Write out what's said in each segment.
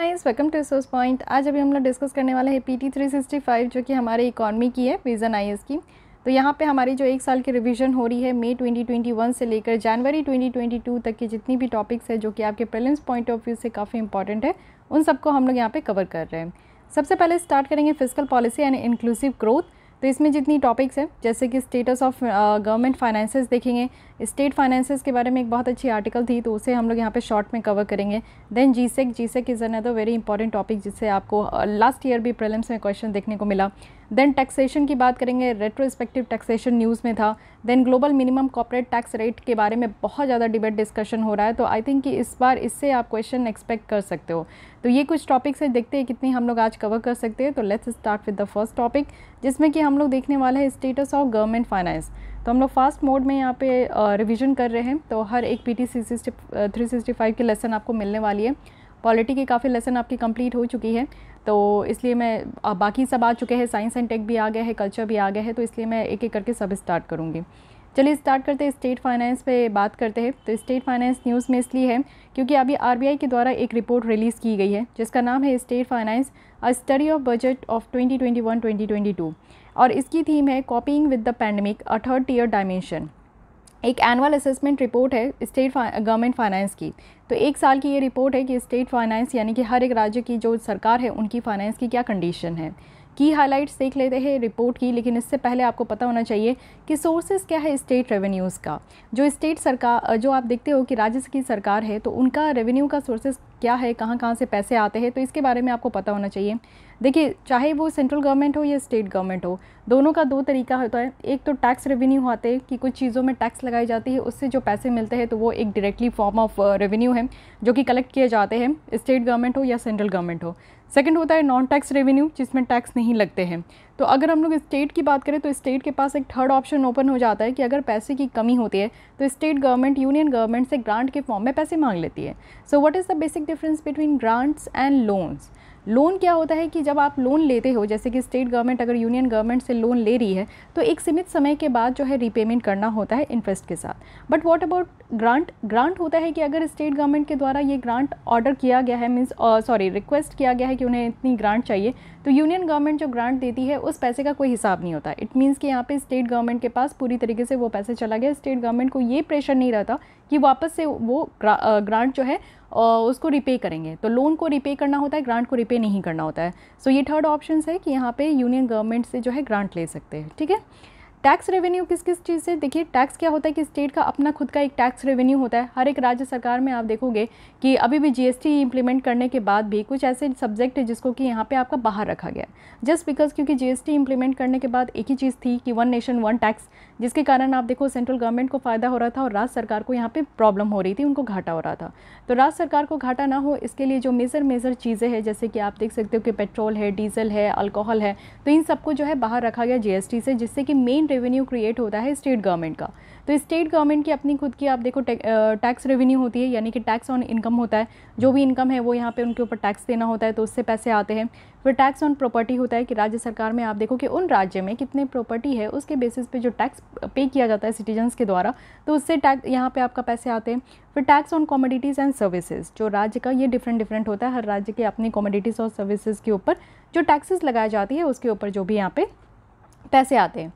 guys welcome to source point आज अभी हम लोग डिस्कस करने वाले हैं पीटी 365 जो कि हमारे इकॉनमी की है विज़न आईएस की तो यहाँ पे हमारी जो एक साल की रिवीजन हो रही है मई 2021 से लेकर जनवरी 2022 तक की जितनी भी टॉपिक्स है जो कि आपके प्रिलिम्स पॉइंट ऑफ व्यू से काफ़ी इंपॉर्टेंट है उन सबको हम लोग यहाँ पर कवर कर रहे हैं सबसे पहले स्टार्ट करेंगे physical policy and inclusive growth तो इसमें जितनी टॉपिक्स हैं जैसे कि स्टेटस ऑफ गवर्नमेंट फाइनेंसेस देखेंगे स्टेट फाइनेंसेस के बारे में एक बहुत अच्छी आर्टिकल थी तो उसे हम लोग यहाँ पे शॉर्ट में कवर करेंगे then G sec G sec is another very important topic जिससे आपको लास्ट uh, ईयर भी प्रलम्स में क्वेश्चन देखने को मिला देन टैक्सेशन की बात करेंगे रेट्रोस्पेक्टिव टैक्सेशन न्यूज़ में था then global minimum corporate tax rate के बारे में बहुत ज़्यादा डिबेट डिस्कशन हो रहा है तो आई थिंक कि इस बार इससे आप क्वेश्चन एक्सपेक्ट कर सकते हो तो ये कुछ टॉपिक्स है देखते हैं कितनी हम लोग आज कवर कर सकते हैं तो let's start with the first topic जिसमें कि हम लोग देखने वाला है स्टेटस ऑफ गवर्नमेंट फाइनेंस तो हम लोग फास्ट मोड में यहाँ पे रिवीजन कर रहे हैं तो हर एक P T C sixty three sixty five की लेसन आपको मिलने वाली है पॉलिटी की काफ़ी लेसन आपकी कंप्लीट हो चुकी है तो इसलिए मैं बाकी सब आ चुके हैं साइंस एंड टेक भी आ गया है कल्चर भी आ गया है तो इसलिए मैं एक एक करके सब स्टार्ट करूँगी चलिए स्टार्ट करते हैं स्टेट फाइनेंस पे बात करते हैं तो स्टेट फाइनेंस न्यूज़ में इसलिए है क्योंकि अभी आरबीआई के द्वारा एक रिपोर्ट रिलीज़ की गई है जिसका नाम है state finance a study of budget of 2021-2022 और इसकी थीम है coping with the pandemic a third year dimension एक एनुअल असेसमेंट रिपोर्ट है स्टेट गवर्नमेंट फाइनेंस की तो एक साल की ये रिपोर्ट है कि स्टेट फाइनेंस यानी कि हर एक राज्य की जो सरकार है उनकी फाइनेंस की क्या कंडीशन है की हाइलाइट्स देख लेते हैं रिपोर्ट की लेकिन इससे पहले आपको पता होना चाहिए कि सोर्सेज क्या है स्टेट रेवेन्यूज़ का जो स्टेट सरकार जो आप देखते हो कि राज्य की सरकार है तो उनका रेवेन्यू का सोर्सेज क्या है कहाँ कहाँ से पैसे आते हैं तो इसके बारे में आपको पता होना चाहिए देखिए चाहे वो सेंट्रल गवर्नमेंट हो या स्टेट गवर्नमेंट हो दोनों का दो तरीका होता है एक तो टैक्स रेवेन्यू आते हैं कि कुछ चीज़ों में टैक्स लगाई जाती है उससे जो पैसे मिलते हैं तो वो एक डायरेक्टली फॉर्म ऑफ रेवेन्यू है जो कि कलेक्ट किए जाते हैं स्टेट गवर्नमेंट हो या सेंट्रल गवर्नमेंट हो सेकेंड होता है नॉन टैक्स रेवेन्यू जिसमें टैक्स नहीं लगते हैं तो अगर हम लोग स्टेट की बात करें तो स्टेट के पास एक थर्ड ऑप्शन ओपन हो जाता है कि अगर पैसे की कमी होती है तो स्टेट गवर्नमेंट यूनियन गवर्नमेंट से ग्रांट के फॉर्म में पैसे मांग लेती है so what is the basic difference between grants and loans loan क्या होता है कि जब आप लोन लेते हो जैसे कि स्टेट गवर्नमेंट अगर यूनियन गवर्नमेंट से लोन ले रही है तो एक सीमित समय के बाद जो है रीपेमेंट करना होता है इंटरेस्ट के साथ but what about grant grant होता है कि अगर स्टेट गवर्नमेंट के द्वारा ये ग्रांट ऑर्डर किया गया है मीन्स सॉरी रिक्वेस्ट किया गया है कि उन्हें इतनी ग्रांट चाहिए तो यूनियन गवर्नमेंट जो ग्रांट देती है उस पैसे का कोई हिसाब नहीं होता इट मीन्स कि यहाँ पे स्टेट गवर्नमेंट के पास पूरी तरीके से वो पैसे चला गया स्टेट गवर्नमेंट को ये प्रेशर नहीं रहता कि वापस से वो ग्रांट जो है उसको रिपे करेंगे तो लोन को रिपे करना होता है ग्रांट को रिपे नहीं करना होता है सो so, ये थर्ड ऑप्शन है कि यहाँ पे यूनियन गवर्नमेंट से जो है ग्रांट ले सकते हैं ठीक है टैक्स रेवेन्यू किस किस चीज़ से देखिए टैक्स क्या होता है कि स्टेट का अपना खुद का एक टैक्स रेवेन्यू होता है हर एक राज्य सरकार में आप देखोगे कि अभी भी जीएसटी इंप्लीमेंट करने के बाद भी कुछ ऐसे सब्जेक्ट है जिसको कि यहाँ पे आपका बाहर रखा गया जस्ट बिकॉज क्योंकि जीएसटी इंप्लीमेंट करने के बाद एक ही चीज़ थी कि वन नेशन वन टैक्स जिसके कारण आप देखो सेंट्रल गवर्नमेंट को फ़ायदा हो रहा था और राज्य सरकार को यहाँ पे प्रॉब्लम हो रही थी उनको घाटा हो रहा था तो राज्य सरकार को घाटा ना हो इसके लिए जो मेज़र मेज़र चीज़ें हैं जैसे कि आप देख सकते हो कि पेट्रोल है डीजल है अल्कोहल है तो इन सबको जो है बाहर रखा गया जीएसटी से जिससे कि मेन रेवेन्यू क्रिएट होता है स्टेट गवर्नमेंट का तो स्टेट गवर्नमेंट की अपनी खुद की आप देखो टैक्स रेवेन्यू होती है यानी कि टैक्स ऑन इनकम होता है जो भी इनकम है वो यहाँ पे उनके ऊपर टैक्स देना होता है तो उससे पैसे आते हैं फिर टैक्स ऑन प्रॉपर्टी होता है कि राज्य सरकार में आप देखो कि उन राज्य में कितने प्रॉपर्टी है उसके बेसिस पे जो टैक्स पे किया जाता है सिटीजन्स के द्वारा तो उससे टैक्स यहाँ पे आपका पैसे आते हैं फिर tax on commodities and services जो राज्य का ये डिफरेंट डिफरेंट होता है हर राज्य के अपनी कॉमोडिटीज़ और सर्विसेज के ऊपर जो टैक्सेस लगाए जाती है उसके ऊपर जो भी यहाँ पे पैसे आते हैं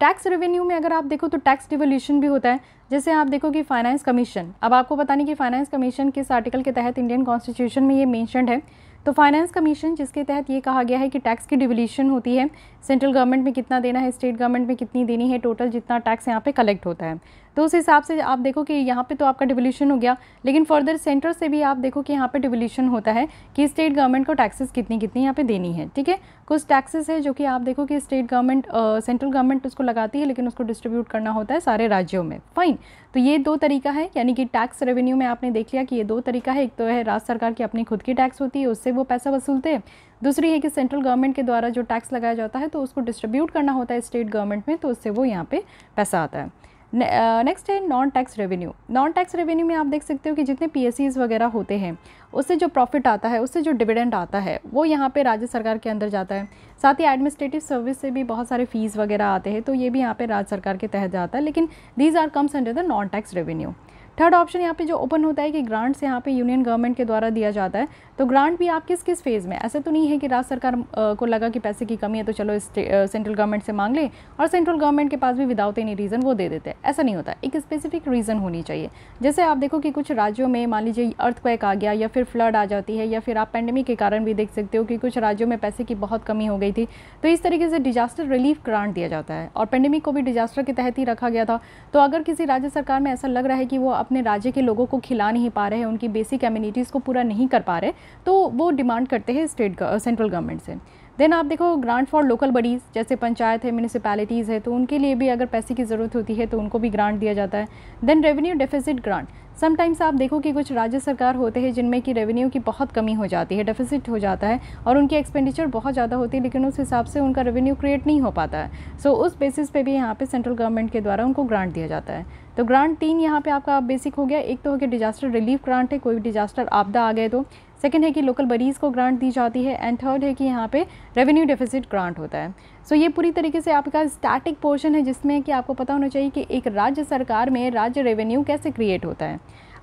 टैक्स रेवेन्यू में अगर आप देखो तो टैक्स डिवोल्यूशन भी होता है जैसे आप देखो कि फाइनेंस कमीशन अब आपको पता नहीं कि फाइनेंस कमीशन किस आर्टिकल के तहत इंडियन कॉन्स्टिट्यूशन में ये मैंशनड है तो फाइनेंस कमीशन जिसके तहत ये कहा गया है कि टैक्स की डिवोल्यूशन होती है सेंट्रल गवर्नमेंट में कितना देना है स्टेट गवर्नमेंट में कितनी देनी है टोटल जितना टैक्स यहाँ पे कलेक्ट होता है तो उस हिसाब से आप देखो कि यहाँ पे तो आपका डिवोल्यूशन हो गया लेकिन फर्दर सेंटर से भी आप देखो कि यहाँ पे डिवोल्यूशन होता है कि स्टेट गवर्नमेंट को टैक्सेस कितनी कितनी यहाँ पे देनी है ठीक है कुछ टैक्सेस है जो कि आप देखो कि स्टेट गवर्नमेंट सेंट्रल गवर्नमेंट उसको लगाती है लेकिन उसको डिस्ट्रीब्यूट करना होता है सारे राज्यों में फाइन तो ये दो तरीका है यानी कि टैक्स रेवेन्यू में आपने देख लिया कि ये दो तरीका है एक तो है राज्य सरकार की अपनी खुद की टैक्स होती है उससे वो पैसा वसूलते हैं दूसरी है कि सेंट्रल गवर्नमेंट के द्वारा जो टैक्स लगाया जाता है तो उसको डिस्ट्रीब्यूट करना होता है स्टेट गवर्नमेंट में तो उससे वो यहाँ पे पैसा आता है नेक्स्ट uh, है non tax revenue non tax revenue में आप देख सकते हो कि जितने पी वगैरह होते हैं उससे जो प्रॉफिट आता है उससे जो डिविडेंड आता है वो यहाँ पे राज्य सरकार के अंदर जाता है साथ ही एडमिनिस्ट्रेटिव सर्विस से भी बहुत सारे फ़ीस वगैरह आते हैं तो ये भी यहाँ पे राज्य सरकार के तहत जाता है लेकिन these are comes under the non tax revenue third option यहाँ पे जो ओपन होता है कि ग्रांट्स यहाँ पे यूनियन गवर्नमेंट के द्वारा दिया जाता है तो ग्रांट भी आप किस किस फेज़ में ऐसे तो नहीं है कि राज्य सरकार को लगा कि पैसे की कमी है तो चलो सेंट्रल गवर्नमेंट से मांग ले और सेंट्रल गवर्नमेंट के पास भी विदाउट एनी रीज़न वो दे देते हैं ऐसा नहीं होता एक स्पेसिफिक रीज़न होनी चाहिए जैसे आप देखो कि कुछ राज्यों में मान लीजिए अर्थक्वेक आ गया या फिर फ्लड आ जाती है या फिर आप पेंडेमिक के कारण भी देख सकते हो कि कुछ राज्यों में पैसे की बहुत कमी हो गई थी तो इस तरीके से डिजास्टर रिलीफ ग्रांट दिया जाता है और पेंडेमिक को भी डिजास्टर के तहत ही रखा गया था तो अगर किसी राज्य सरकार में ऐसा लग रहा है कि वो अपने राज्य के लोगों को खिला नहीं पा रहे हैं उनकी बेसिक एम्यूनिटीज़ को पूरा नहीं कर पा रहे तो वो डिमांड करते हैं स्टेट सेंट्रल गवर्नमेंट से देन आप देखो ग्रांट फॉर लोकल बडीज़ जैसे पंचायत है म्यूनसिपैलिटीज़ है तो उनके लिए भी अगर पैसे की ज़रूरत होती है तो उनको भी ग्रांट दिया जाता है then revenue deficit grant sometimes आप देखो कि कुछ राज्य सरकार होते हैं जिनमें कि रेवेन्यू की बहुत कमी हो जाती है डेफिसिट हो जाता है और उनकी एक्सपेंडिचर बहुत ज़्यादा होती है लेकिन उस हिसाब से उनका रेवेन्यू क्रिएट नहीं हो पाता है सो so, उस बेसिस पे भी यहाँ पे सेंट्रल गवर्नमेंट के द्वारा उनको ग्रांट दिया जाता है तो ग्रांट तीन यहाँ पे आपका बेसिक हो गया एक तो हो गया डिजास्टर रिलीफ ग्रांट है कोई भी डिजास्टर आपदा आ गए तो सेकेंड है कि लोकल बरीज़ को ग्रांट दी जाती है एंड थर्ड है कि यहाँ पे रेवेन्यू डेफिसिट ग्रांट होता है सो so, ये पूरी तरीके से आपका स्टैटिक पोर्शन है जिसमें कि आपको पता होना चाहिए कि एक राज्य सरकार में राज्य रेवेन्यू कैसे क्रिएट होता है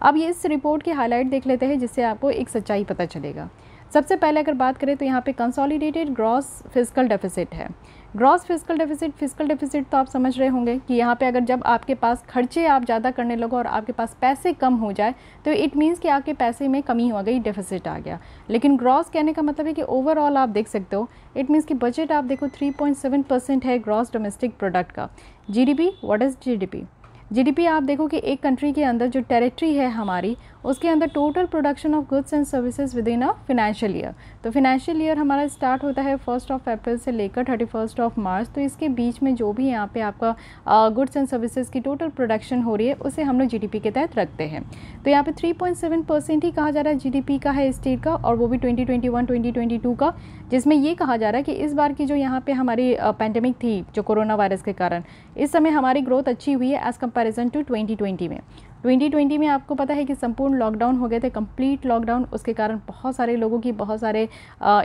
अब ये इस रिपोर्ट की हाईलाइट देख लेते हैं जिससे आपको एक सच्चाई पता चलेगा सबसे पहले अगर बात करें तो यहाँ पे कंसोलिडेटेड ग्रॉस फिजिकल डेफिसिट है gross physical deficit physical deficit तो आप समझ रहे होंगे कि यहाँ पे अगर जब आपके पास खर्चे आप ज़्यादा करने लगो और आपके पास पैसे कम हो जाए तो इट मीन्स कि आपके पैसे में कमी हो गई डेफिसिट आ गया लेकिन ग्रॉस कहने का मतलब है कि ओवरऑल आप देख सकते हो इट मीन्स कि बजट आप देखो 3.7 परसेंट है ग्रॉस डोमेस्टिक प्रोडक्ट का G D is the GDP आप देखो कि एक कंट्री के अंदर जो टेरिटरी है हमारी उसके अंदर total production of goods and services within a financial year तो फिनेंशियल ईयर हमारा स्टार्ट होता है फर्स्ट ऑफ अप्रैल से लेकर थर्टी फर्स्ट ऑफ मार्च तो इसके बीच में जो भी यहाँ पे आपका गुड्स एंड सर्विसेज की टोटल प्रोडक्शन हो रही है उसे हम लोग जी के तहत रखते हैं तो यहाँ पे थ्री परसेंट ही कहा जा रहा है जी का है स्टेट का और वो भी ट्वेंटी ट्वेंटी का जिसमें ये कहा जा रहा है कि इस बार की जो यहाँ पे हमारी पैंडमिक थी जो कोरोना वायरस के कारण इस समय हमारी ग्रोथ अच्छी हुई है एज़ कम्पेरिजन टू ट्वेंटी में 2020 में आपको पता है कि संपूर्ण लॉकडाउन हो गए थे कंप्लीट लॉकडाउन उसके कारण बहुत सारे लोगों की बहुत सारे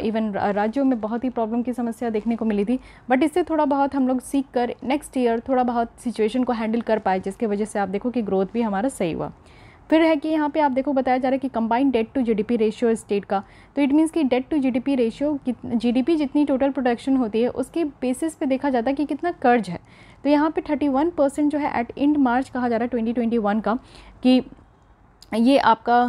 इवन राज्यों में बहुत ही प्रॉब्लम की समस्या देखने को मिली थी बट इससे थोड़ा बहुत हम लोग सीख कर नेक्स्ट ईयर थोड़ा बहुत सिचुएशन को हैंडल कर पाए जिसकी वजह से आप देखो कि ग्रोथ भी हमारा सही हुआ फिर है कि यहाँ पे आप देखो बताया जा रहा है कि combined debt to GDP ratio state का तो इट मीन्स कि debt to GDP ratio GDP जितनी टोटल प्रोडक्शन होती है उसके बेसिस पे देखा जाता है कि कितना कर्ज है तो यहाँ पे 31 परसेंट जो है एट एंड मार्च कहा जा रहा है 2021 का कि ये आपका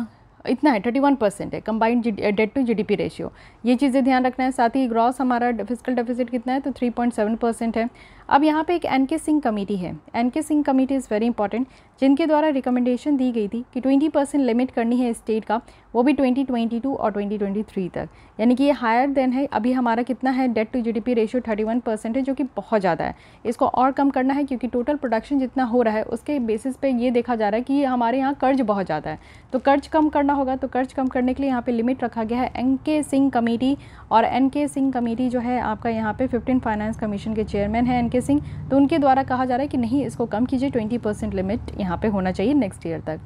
इतना है थर्टी वन परसेंट है combined debt to GDP ratio ये चीज़ें ध्यान रखना है साथ ही ग्रॉस हमारा फिजिकल डेफिसिट कितना है तो 3.7 परसेंट है अब यहाँ पे एक एन के सिंह कमेटी है N K Singh committee is very important जिनके द्वारा रिकमेंडेशन दी गई थी कि 20 परसेंट लिमिट करनी है स्टेट का वो भी 2022 और 2023 तक यानी कि ये हायर देन है अभी हमारा कितना है debt to GDP ratio 31 percent है जो कि बहुत ज़्यादा है इसको और कम करना है क्योंकि टोटल प्रोडक्शन जितना हो रहा है उसके बेसिस पर ये देखा जा रहा है कि हमारे यहाँ कर्ज बहुत ज़्यादा है तो कर्ज कम करना होगा तो कर्ज कम करने के लिए यहाँ पर लिमिट रखा गया है एन सिंह कमेटी कमेटी और एन के सिंह कमेटी जो है आपका यहाँ पे 15 फाइनेंस कमीशन के चेयरमैन हैं एन के सिंह तो उनके द्वारा कहा जा रहा है कि नहीं इसको कम कीजिए 20 परसेंट लिमिट यहाँ पे होना चाहिए नेक्स्ट ईयर तक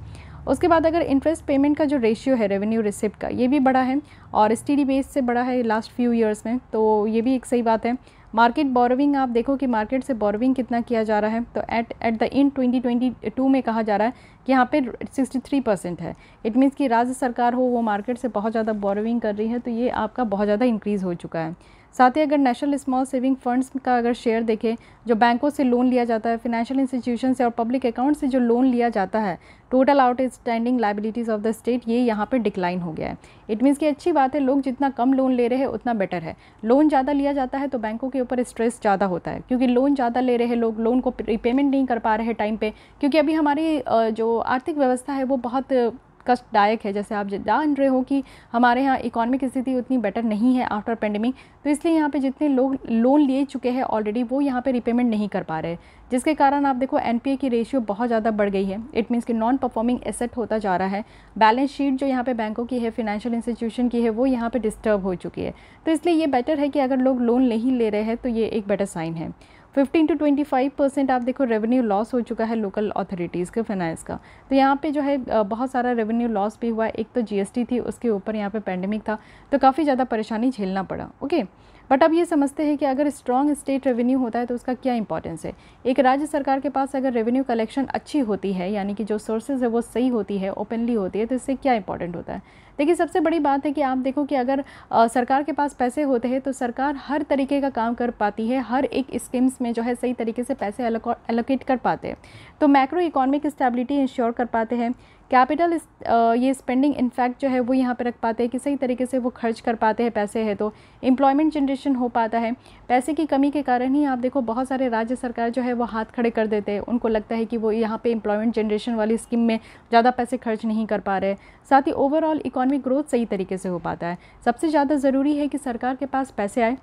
उसके बाद अगर इंटरेस्ट पेमेंट का जो रेशियो है रेवेन्यू रिसिप्ट का ये भी बड़ा है और एस टी बेस से बड़ा है लास्ट फ्यू ईयर्स में तो ये भी एक सही बात है मार्केट बॉरोविंग आप देखो कि मार्केट से बॉरोविंग कितना किया जा रहा है तो एट एट द इन 2022 में कहा जा रहा है कि यहाँ पे 63 परसेंट है इट मीन्स कि राज्य सरकार हो वो मार्केट से बहुत ज़्यादा बॉरोविंग कर रही है तो ये आपका बहुत ज़्यादा इंक्रीज़ हो चुका है साथ ही अगर नेशनल स्मॉल सेविंग फंड्स का अगर शेयर देखें जो बैंकों से लोन लिया जाता है फिनेंशियल इंस्टीट्यूशन से और पब्लिक अकाउंट से जो लोन लिया जाता है total outstanding liabilities of the state ये यहाँ पर डिक्लाइन हो गया है इट मीन्स कि अच्छी बात है लोग जितना कम लोन ले रहे हैं उतना बेटर है लोन ज़्यादा लिया जाता है तो बैंकों के ऊपर स्ट्रेस ज़्यादा होता है क्योंकि लोन ज़्यादा ले रहे हैं लोग लोन को रिपेमेंट नहीं कर पा रहे टाइम पर क्योंकि अभी हमारी जो आर्थिक व्यवस्था है वो बहुत कष्टदायक है जैसे आप जान रहे हो कि हमारे यहाँ इकोनॉमिक स्थिति उतनी बेटर नहीं है आफ्टर पेंडेमिक तो इसलिए यहाँ पे जितने लोग लोन लिए चुके हैं ऑलरेडी वो यहाँ पे रिपेमेंट नहीं कर पा रहे जिसके कारण आप देखो एन की रेशियो बहुत ज़्यादा बढ़ गई है इट मीन्स कि नॉन परफॉर्मिंग एसेट होता जा रहा है बैलेंस शीट जो यहाँ पे बैंकों की है फिनेंशियल इंस्टीट्यूशन की है वो यहाँ पे डिस्टर्ब हो चुकी है तो इसलिए ये बेटर है कि अगर लोग लोन नहीं ले रहे हैं तो ये एक बेटर साइन है 15 टू 25 परसेंट आप देखो रेवेन्यू लॉस हो चुका है लोकल अथॉरिटीज़ के फाइनेंस का तो यहाँ पे जो है बहुत सारा रेवेन्यू लॉस भी हुआ एक तो जीएसटी थी उसके ऊपर यहाँ पे पेंडेमिक था तो काफ़ी ज़्यादा परेशानी झेलना पड़ा ओके बट अब ये समझते हैं कि अगर स्ट्रॉन्ग स्टेट रेवेन्यू होता है तो उसका क्या इंपॉर्टेंस है एक राज्य सरकार के पास अगर रेवेन्यू कलेक्शन अच्छी होती है यानी कि जो सोर्सेज है वो सही होती है ओपनली होती है तो इससे क्या इंपॉर्टेंट होता है देखिए सबसे बड़ी बात है कि आप देखो कि अगर आ, सरकार के पास पैसे होते हैं तो सरकार हर तरीके का काम कर पाती है हर एक स्कीम्स में जो है सही तरीके से पैसे एलोकेट कर पाते हैं तो मैक्रो इकोनॉमिक स्टेबिलिटी इंश्योर कर पाते हैं कैपिटल ये स्पेंडिंग इनफैक्ट जो है वो यहाँ पर रख पाते हैं कि सही तरीके से वो खर्च कर पाते हैं पैसे है तो एम्प्लॉयमेंट जनरेशन हो पाता है पैसे की कमी के कारण ही आप देखो बहुत सारे राज्य सरकार जो है वो हाथ खड़े कर देते हैं उनको लगता है कि वो यहाँ पे एम्प्लॉयमेंट जनरेशन वाली स्कीम में ज़्यादा पैसे खर्च नहीं कर पा रहे साथ ही ओवरऑल इकोनॉमिक ग्रोथ सही तरीके से हो पाता है सबसे ज़्यादा ज़रूरी है कि सरकार के पास पैसे आए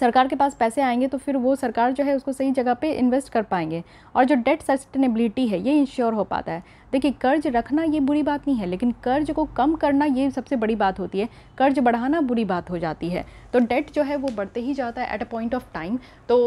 सरकार के पास पैसे आएंगे तो फिर वो सरकार जो है उसको सही जगह पे इन्वेस्ट कर पाएंगे और जो डेट सस्टेनेबिलिटी है ये इंश्योर हो पाता है देखिए कर्ज रखना ये बुरी बात नहीं है लेकिन कर्ज को कम करना ये सबसे बड़ी बात होती है कर्ज बढ़ाना बुरी बात हो जाती है तो डेट जो है वो बढ़ते ही जाता है एट तो, अ पॉइंट ऑफ टाइम तो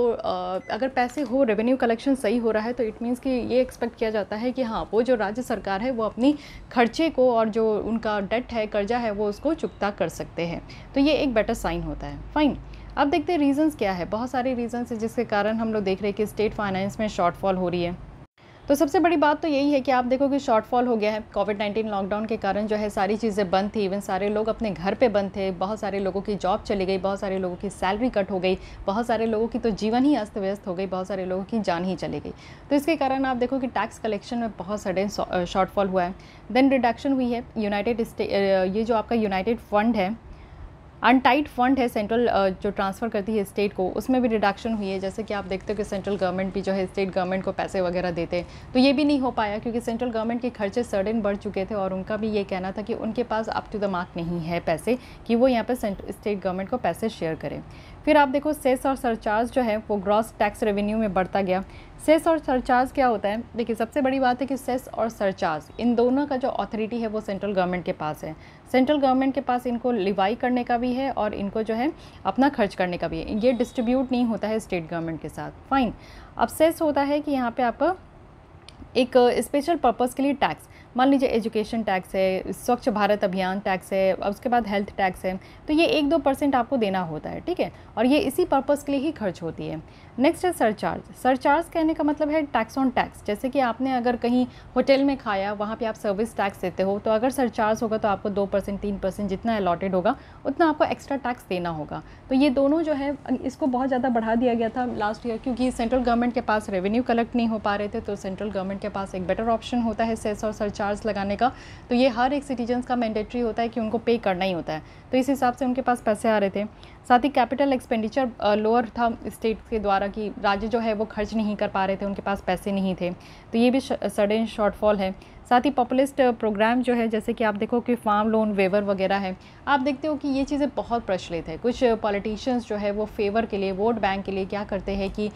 अगर पैसे हो रेवेन्यू कलेक्शन सही हो रहा है तो इट मीन्स कि ये एक्सपेक्ट किया जाता है कि हाँ वो जो राज्य सरकार है वो अपनी खर्चे को और जो उनका डेट है कर्जा है वो उसको चुकता कर सकते हैं तो ये एक बेटर साइन होता है फाइन अब देखते हैं रीज़न्स क्या है बहुत सारे रीज़न्स हैं जिसके कारण हम लोग देख रहे हैं कि स्टेट फाइनेंस में शॉर्टफॉल हो रही है तो सबसे बड़ी बात तो यही है कि आप देखो कि शॉर्टफॉल हो गया है कोविड नाइन्टीन लॉकडाउन के कारण जो है सारी चीज़ें बंद थी इवन सारे लोग अपने घर पे बंद थे बहुत सारे लोगों की जॉब चली गई बहुत सारे लोगों की सैलरी कट हो गई बहुत सारे लोगों की तो जीवन ही अस्त व्यस्त हो गई बहुत सारे लोगों की जान ही चली गई तो इसके कारण आप देखो कि टैक्स कलेक्शन में बहुत सडन शॉर्टफॉल हुआ है देन रिडक्शन हुई है यूनाइटेड ये जो आपका यूनाइटेड फंड है अनटाइट फंड है सेंट्रल uh, जो ट्रांसफ़र करती है स्टेट को उसमें भी रिडक्शन हुई है जैसे कि आप देखते हो कि सेंट्रल गवर्नमेंट भी जो है स्टेट गवर्नमेंट को पैसे वगैरह देते हैं तो ये भी नहीं हो पाया क्योंकि सेंट्रल गवर्नमेंट के खर्चे सडन बढ़ चुके थे और उनका भी ये कहना था कि उनके पास अप टू द मार्क नहीं है पैसे कि वो यहाँ पर स्टेट गवर्नमेंट को पैसे शेयर करें फिर आप देखो सेस और सरचार्ज जो है वो ग्रॉस टैक्स रेवेन्यू में बढ़ता गया सेस और सरचार्ज क्या होता है देखिए सबसे बड़ी बात है कि सेस और सरचार्ज इन दोनों का जो अथॉरिटी है वो सेंट्रल गवर्नमेंट के पास है सेंट्रल गवर्नमेंट के पास इनको लिवाई करने का भी है और इनको जो है अपना खर्च करने का भी है ये डिस्ट्रीब्यूट नहीं होता है स्टेट गवर्नमेंट के साथ फाइन अब सेस होता है कि यहाँ पर आप एक स्पेशल पर्पज़ के लिए टैक्स मान लीजिए एजुकेशन टैक्स है स्वच्छ भारत अभियान टैक्स है उसके बाद हेल्थ टैक्स है तो ये एक दो परसेंट आपको देना होता है ठीक है और ये इसी पर्पज़ के लिए ही खर्च होती है नेक्स्ट है सरचार्ज सरचार्ज कहने का मतलब है टैक्स ऑन टैक्स जैसे कि आपने अगर कहीं होटल में खाया वहाँ पर आप सर्विस टैक्स देते हो तो अगर सरचार्ज होगा तो आपको दो परसेंट तीन परसेंट जितना अलॉटेड होगा उतना आपको एक्स्ट्रा टैक्स देना होगा तो ये दोनों जो है इसको बहुत ज़्यादा बढ़ा दिया गया था लास्ट ईयर क्योंकि सेंट्रल गवर्नमेंट के पास रेवेन्यू कलेक्ट नहीं हो पा रहे थे तो सेंट्रल गवर्नमेंट उनके पास एक बेटर ऑप्शन होता है सेस और सरचार्ज लगाने का तो ये हर एक सिटीजन्स का मैंडेटरी होता है कि उनको पे करना ही होता है तो इस हिसाब से उनके पास पैसे आ रहे थे साथ ही कैपिटल एक्सपेंडिचर लोअर था स्टेट के द्वारा कि राज्य जो है वो खर्च नहीं कर पा रहे थे उनके पास पैसे नहीं थे तो ये भी सडन शॉर्टफॉल है साथ ही पॉपुलिस्ट प्रोग्राम जो है जैसे कि आप देखो कि फार्म लोन वेवर वगैरह है आप देखते हो कि ये चीज़ें बहुत प्रचलित है कुछ पॉलिटिशियंस जो है वो फेवर के लिए वोट बैंक के लिए क्या करते हैं कि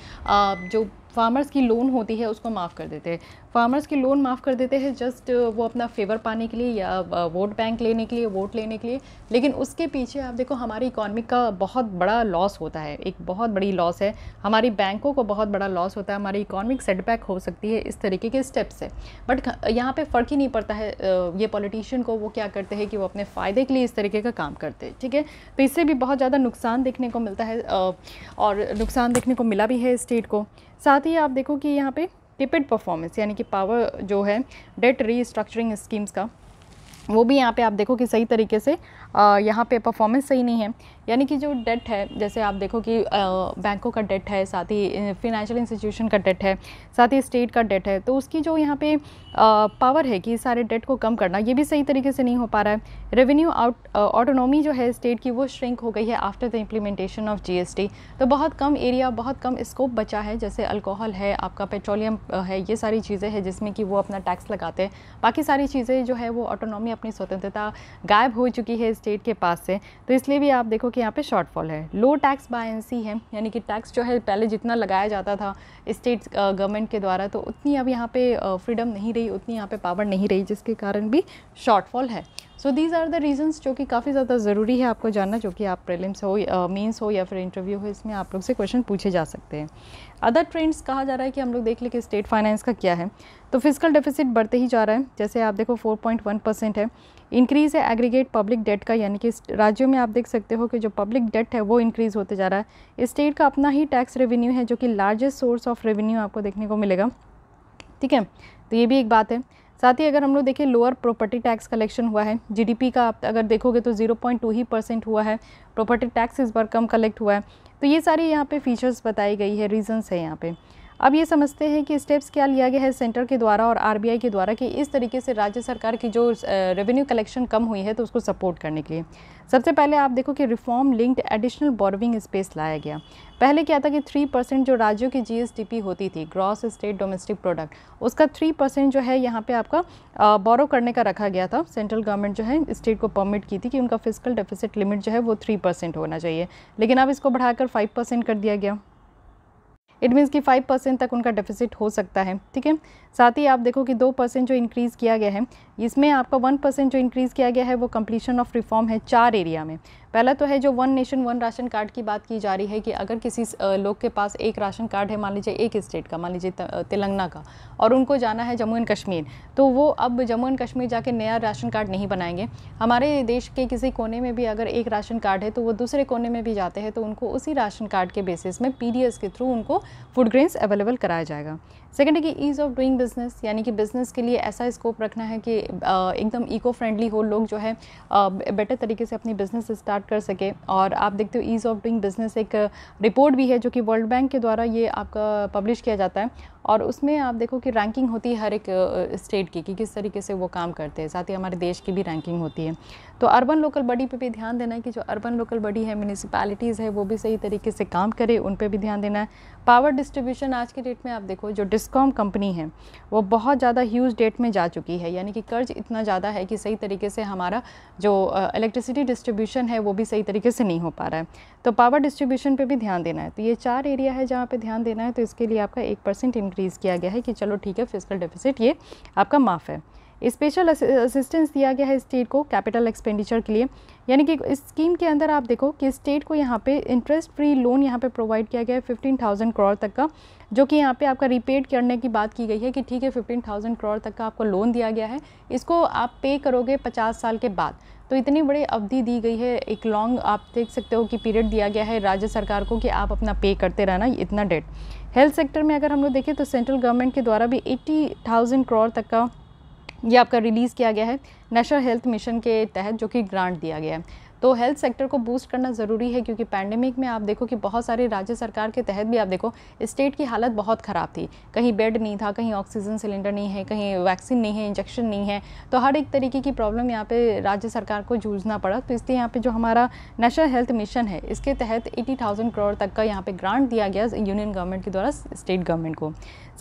जो फार्मर्स की लोन होती है उसको माफ़ कर देते हैं फार्मर्स की लोन माफ़ कर देते हैं जस्ट वो अपना फेवर पाने के लिए या वोट बैंक लेने के लिए वोट लेने के लिए लेकिन उसके पीछे आप देखो हमारी इकॉनमी का बहुत बड़ा लॉस होता है एक बहुत बड़ी लॉस है हमारी बैंकों को बहुत बड़ा लॉस होता है हमारी इकॉनमिक सेटबैक हो सकती है इस तरीके के स्टेप्स से बट यहाँ पर फ़र्क ही नहीं पड़ता है ये पॉलिटिशियन को वो क्या करते हैं कि वो अपने फ़ायदे के लिए इस तरीके का काम करते हैं ठीक है तो इससे भी बहुत ज़्यादा नुकसान देखने को मिलता है और नुकसान देखने को मिला भी है स्टेट को साथ साथ ही आप देखो कि यहाँ पे टिपिड परफॉर्मेंस यानी कि पावर जो है डेट रीस्ट्रक्चरिंग स्कीम्स का वो भी यहाँ पे आप देखो कि सही तरीके से यहाँ पे परफॉर्मेंस सही नहीं है यानी कि जो डेट है जैसे आप देखो कि बैंकों का डेट है साथ ही फिनेंशियल इंस्टीट्यूशन का डेट है साथ ही स्टेट का डेट है तो उसकी जो यहाँ पे पावर है कि सारे डेट को कम करना ये भी सही तरीके से नहीं हो पा रहा है रेवेन्यू आउट ऑटोनॉमी जो है स्टेट की वो श्रिंक हो गई है after the implementation of G तो बहुत कम एरिया बहुत कम स्कोप बचा है जैसे अल्कोहल है आपका पेट्रोलियम है ये सारी चीज़ें हैं जिसमें कि वो अपना टैक्स लगाते हैं बाकी सारी चीज़ें जो है वो ऑटोनॉमी अपनी स्वतंत्रता गायब हो चुकी है स्टेट के पास से तो इसलिए भी आप देखो कि यहाँ पे शॉर्टफॉल है लो टैक्स बायसी है यानी कि टैक्स जो है पहले जितना लगाया जाता था स्टेट गवर्नमेंट के द्वारा तो उतनी अब यहाँ पे फ्रीडम नहीं रही उतनी यहाँ पे पावर नहीं रही जिसके कारण भी शॉर्टफॉल है so these are the reasons जो कि काफ़ी ज़्यादा ज़रूरी है आपको जानना जो कि आप प्रिलिम्स हो मीन्स uh, हो या फिर इंटरव्यू हो इसमें आप लोग से क्वेश्चन पूछे जा सकते हैं अदर ट्रेंड्स कहा जा रहा है कि हम लोग देख लें कि स्टेट फाइनेंस का क्या है तो फिजिकल डेफिसिट बढ़ते ही जा रहा है जैसे आप देखो 4.1 परसेंट है इंक्रीज़ है एग्रीगेट पब्लिक डेट का यानी कि राज्यों में आप देख सकते हो कि जो पब्लिक डेट है वो इंक्रीज़ होते जा रहा है स्टेट का अपना ही टैक्स रेवेन्यू है जो कि लार्जेस्ट सोर्स ऑफ रेवेन्यू आपको देखने को मिलेगा ठीक है तो ये भी एक बात है साथ ही अगर हम लोग देखें लोअर प्रॉपर्टी टैक्स कलेक्शन हुआ है जीडीपी का आप अगर देखोगे तो 0.2 ही परसेंट हुआ है प्रॉपर्टी टैक्स इस बार कम कलेक्ट हुआ है तो ये सारी यहाँ पे फीचर्स बताई गई है रीजंस है यहाँ पे अब ये समझते हैं कि स्टेप्स क्या लिया गया है सेंटर के द्वारा और आरबीआई के द्वारा कि इस तरीके से राज्य सरकार की जो रेवेन्यू कलेक्शन कम हुई है तो उसको सपोर्ट करने के लिए सबसे पहले आप देखो कि reform linked additional borrowing space लाया गया पहले क्या था कि थ्री परसेंट जो राज्यों की जीएसटीपी होती थी ग्रॉस स्टेट डोमेस्टिक प्रोडक्ट उसका थ्री परसेंट जो है यहाँ पे आपका बोरो करने का रखा गया था सेंट्रल गवर्नमेंट जो है स्टेट को परमिट की थी कि उनका फिजिकल डेफिसिट लिमिट जो है वो थ्री परसेंट होना चाहिए लेकिन अब इसको बढ़ाकर फाइव परसेंट कर दिया गया इट मीन्स कि 5 परसेंट तक उनका डेफिसिट हो सकता है ठीक है साथ ही आप देखो कि दो परसेंट जो इंक्रीज़ किया गया है इसमें आपका वन परसेंट जो इंक्रीज़ किया गया है वो कम्प्लीशन ऑफ रिफॉर्म है चार एरिया में पहला तो है जो one nation one ration card की बात की जा रही है कि अगर किसी लोग के पास एक राशन कार्ड है मान लीजिए एक स्टेट का मान लीजिए तेलंगाना का और उनको जाना है जम्मू एंड कश्मीर तो वो अब जम्मू एंड कश्मीर जाके नया राशन कार्ड नहीं बनाएंगे हमारे देश के किसी कोने में भी अगर एक राशन कार्ड है तो वो दूसरे कोने में भी जाते हैं तो उनको उसी राशन कार्ड के बेसिस में पी के थ्रू उनको फूड ग्रेन्स अवेलेबल कराया जाएगा सेकेंड है कि ईज़ ऑफ डूइंग बिज़नेस यानी कि बिज़नेस के लिए ऐसा स्कोप रखना है कि एकदम इको फ्रेंडली हो लोग जो है बेटर तरीके से अपनी बिज़नेस स्टार्ट कर सके और आप देखते हो ईज़ ऑफ डूइंग बिज़नेस एक रिपोर्ट भी है जो कि वर्ल्ड बैंक के द्वारा ये आपका पब्लिश किया जाता है और उसमें आप देखो कि रैंकिंग होती है हर एक स्टेट की कि किस तरीके से वो काम करते हैं साथ ही हमारे देश की भी रैंकिंग होती है तो अर्बन लोकल बॉडी पे भी ध्यान देना है कि जो अर्बन लोकल बॉडी है म्यूनसिपैलिटीज़ है वो भी सही तरीके से काम करे उन पर भी ध्यान देना है पावर डिस्ट्रीब्यूशन आज के डेट में आप देखो जो डिस्कॉम कंपनी है वो बहुत ज़्यादा ह्यूज डेट में जा चुकी है यानी कि कर्ज इतना ज़्यादा है कि सही तरीके से हमारा जो इलेक्ट्रिसिटी डिस्ट्रीब्यूशन है वो भी सही तरीके से नहीं हो पा रहा है तो पावर डिस्ट्रीब्यूशन पर भी ध्यान देना है तो ये चार एरिया है जहाँ पर ध्यान देना है तो इसके लिए आपका एक परसेंट इंक्रीज़ किया गया है कि चलो ठीक है फिजिकल डेफिसिट ये आपका माफ़ है स्पेशल असिस्टेंस दिया गया है स्टेट को कैपिटल एक्सपेंडिचर के लिए यानी कि इस स्कीम के अंदर आप देखो कि स्टेट को यहाँ पे इंटरेस्ट फ्री लोन यहाँ पे प्रोवाइड किया गया है फिफ्टीन थाउजेंड करोड़ तक का जो कि यहाँ पे आपका रिपेड करने की बात की गई है कि ठीक है फिफ्टीन थाउजेंड करोड़ तक का आपको लोन दिया गया है इसको आप पे करोगे पचास साल के बाद तो इतनी बड़ी अवधि दी गई है एक लॉन्ग आप देख सकते हो कि पीरियड दिया गया है राज्य सरकार को कि आप अपना पे करते रहना इतना डेट हेल्थ सेक्टर में अगर हम लोग देखें तो सेंट्रल गवर्नमेंट के द्वारा भी एट्टी थाउजेंड करोड़ तक का ये आपका रिलीज़ किया गया है नेशनल हेल्थ मिशन के तहत जो कि ग्रांट दिया गया है तो हेल्थ सेक्टर को बूस्ट करना ज़रूरी है क्योंकि पैंडेमिक में आप देखो कि बहुत सारे राज्य सरकार के तहत भी आप देखो स्टेट की हालत बहुत ख़राब थी कहीं बेड नहीं था कहीं ऑक्सीजन सिलेंडर नहीं है कहीं वैक्सीन नहीं है इंजेक्शन नहीं है तो हर एक तरीके की प्रॉब्लम यहाँ पर राज्य सरकार को जूझना पड़ा तो इसलिए यहाँ पर जो हमारा नेशनल हेल्थ मिशन है इसके तहत एटी करोड़ तक का यहाँ पर ग्रांट दिया गया यूनियन गवर्नमेंट के द्वारा स्टेट गवर्नमेंट को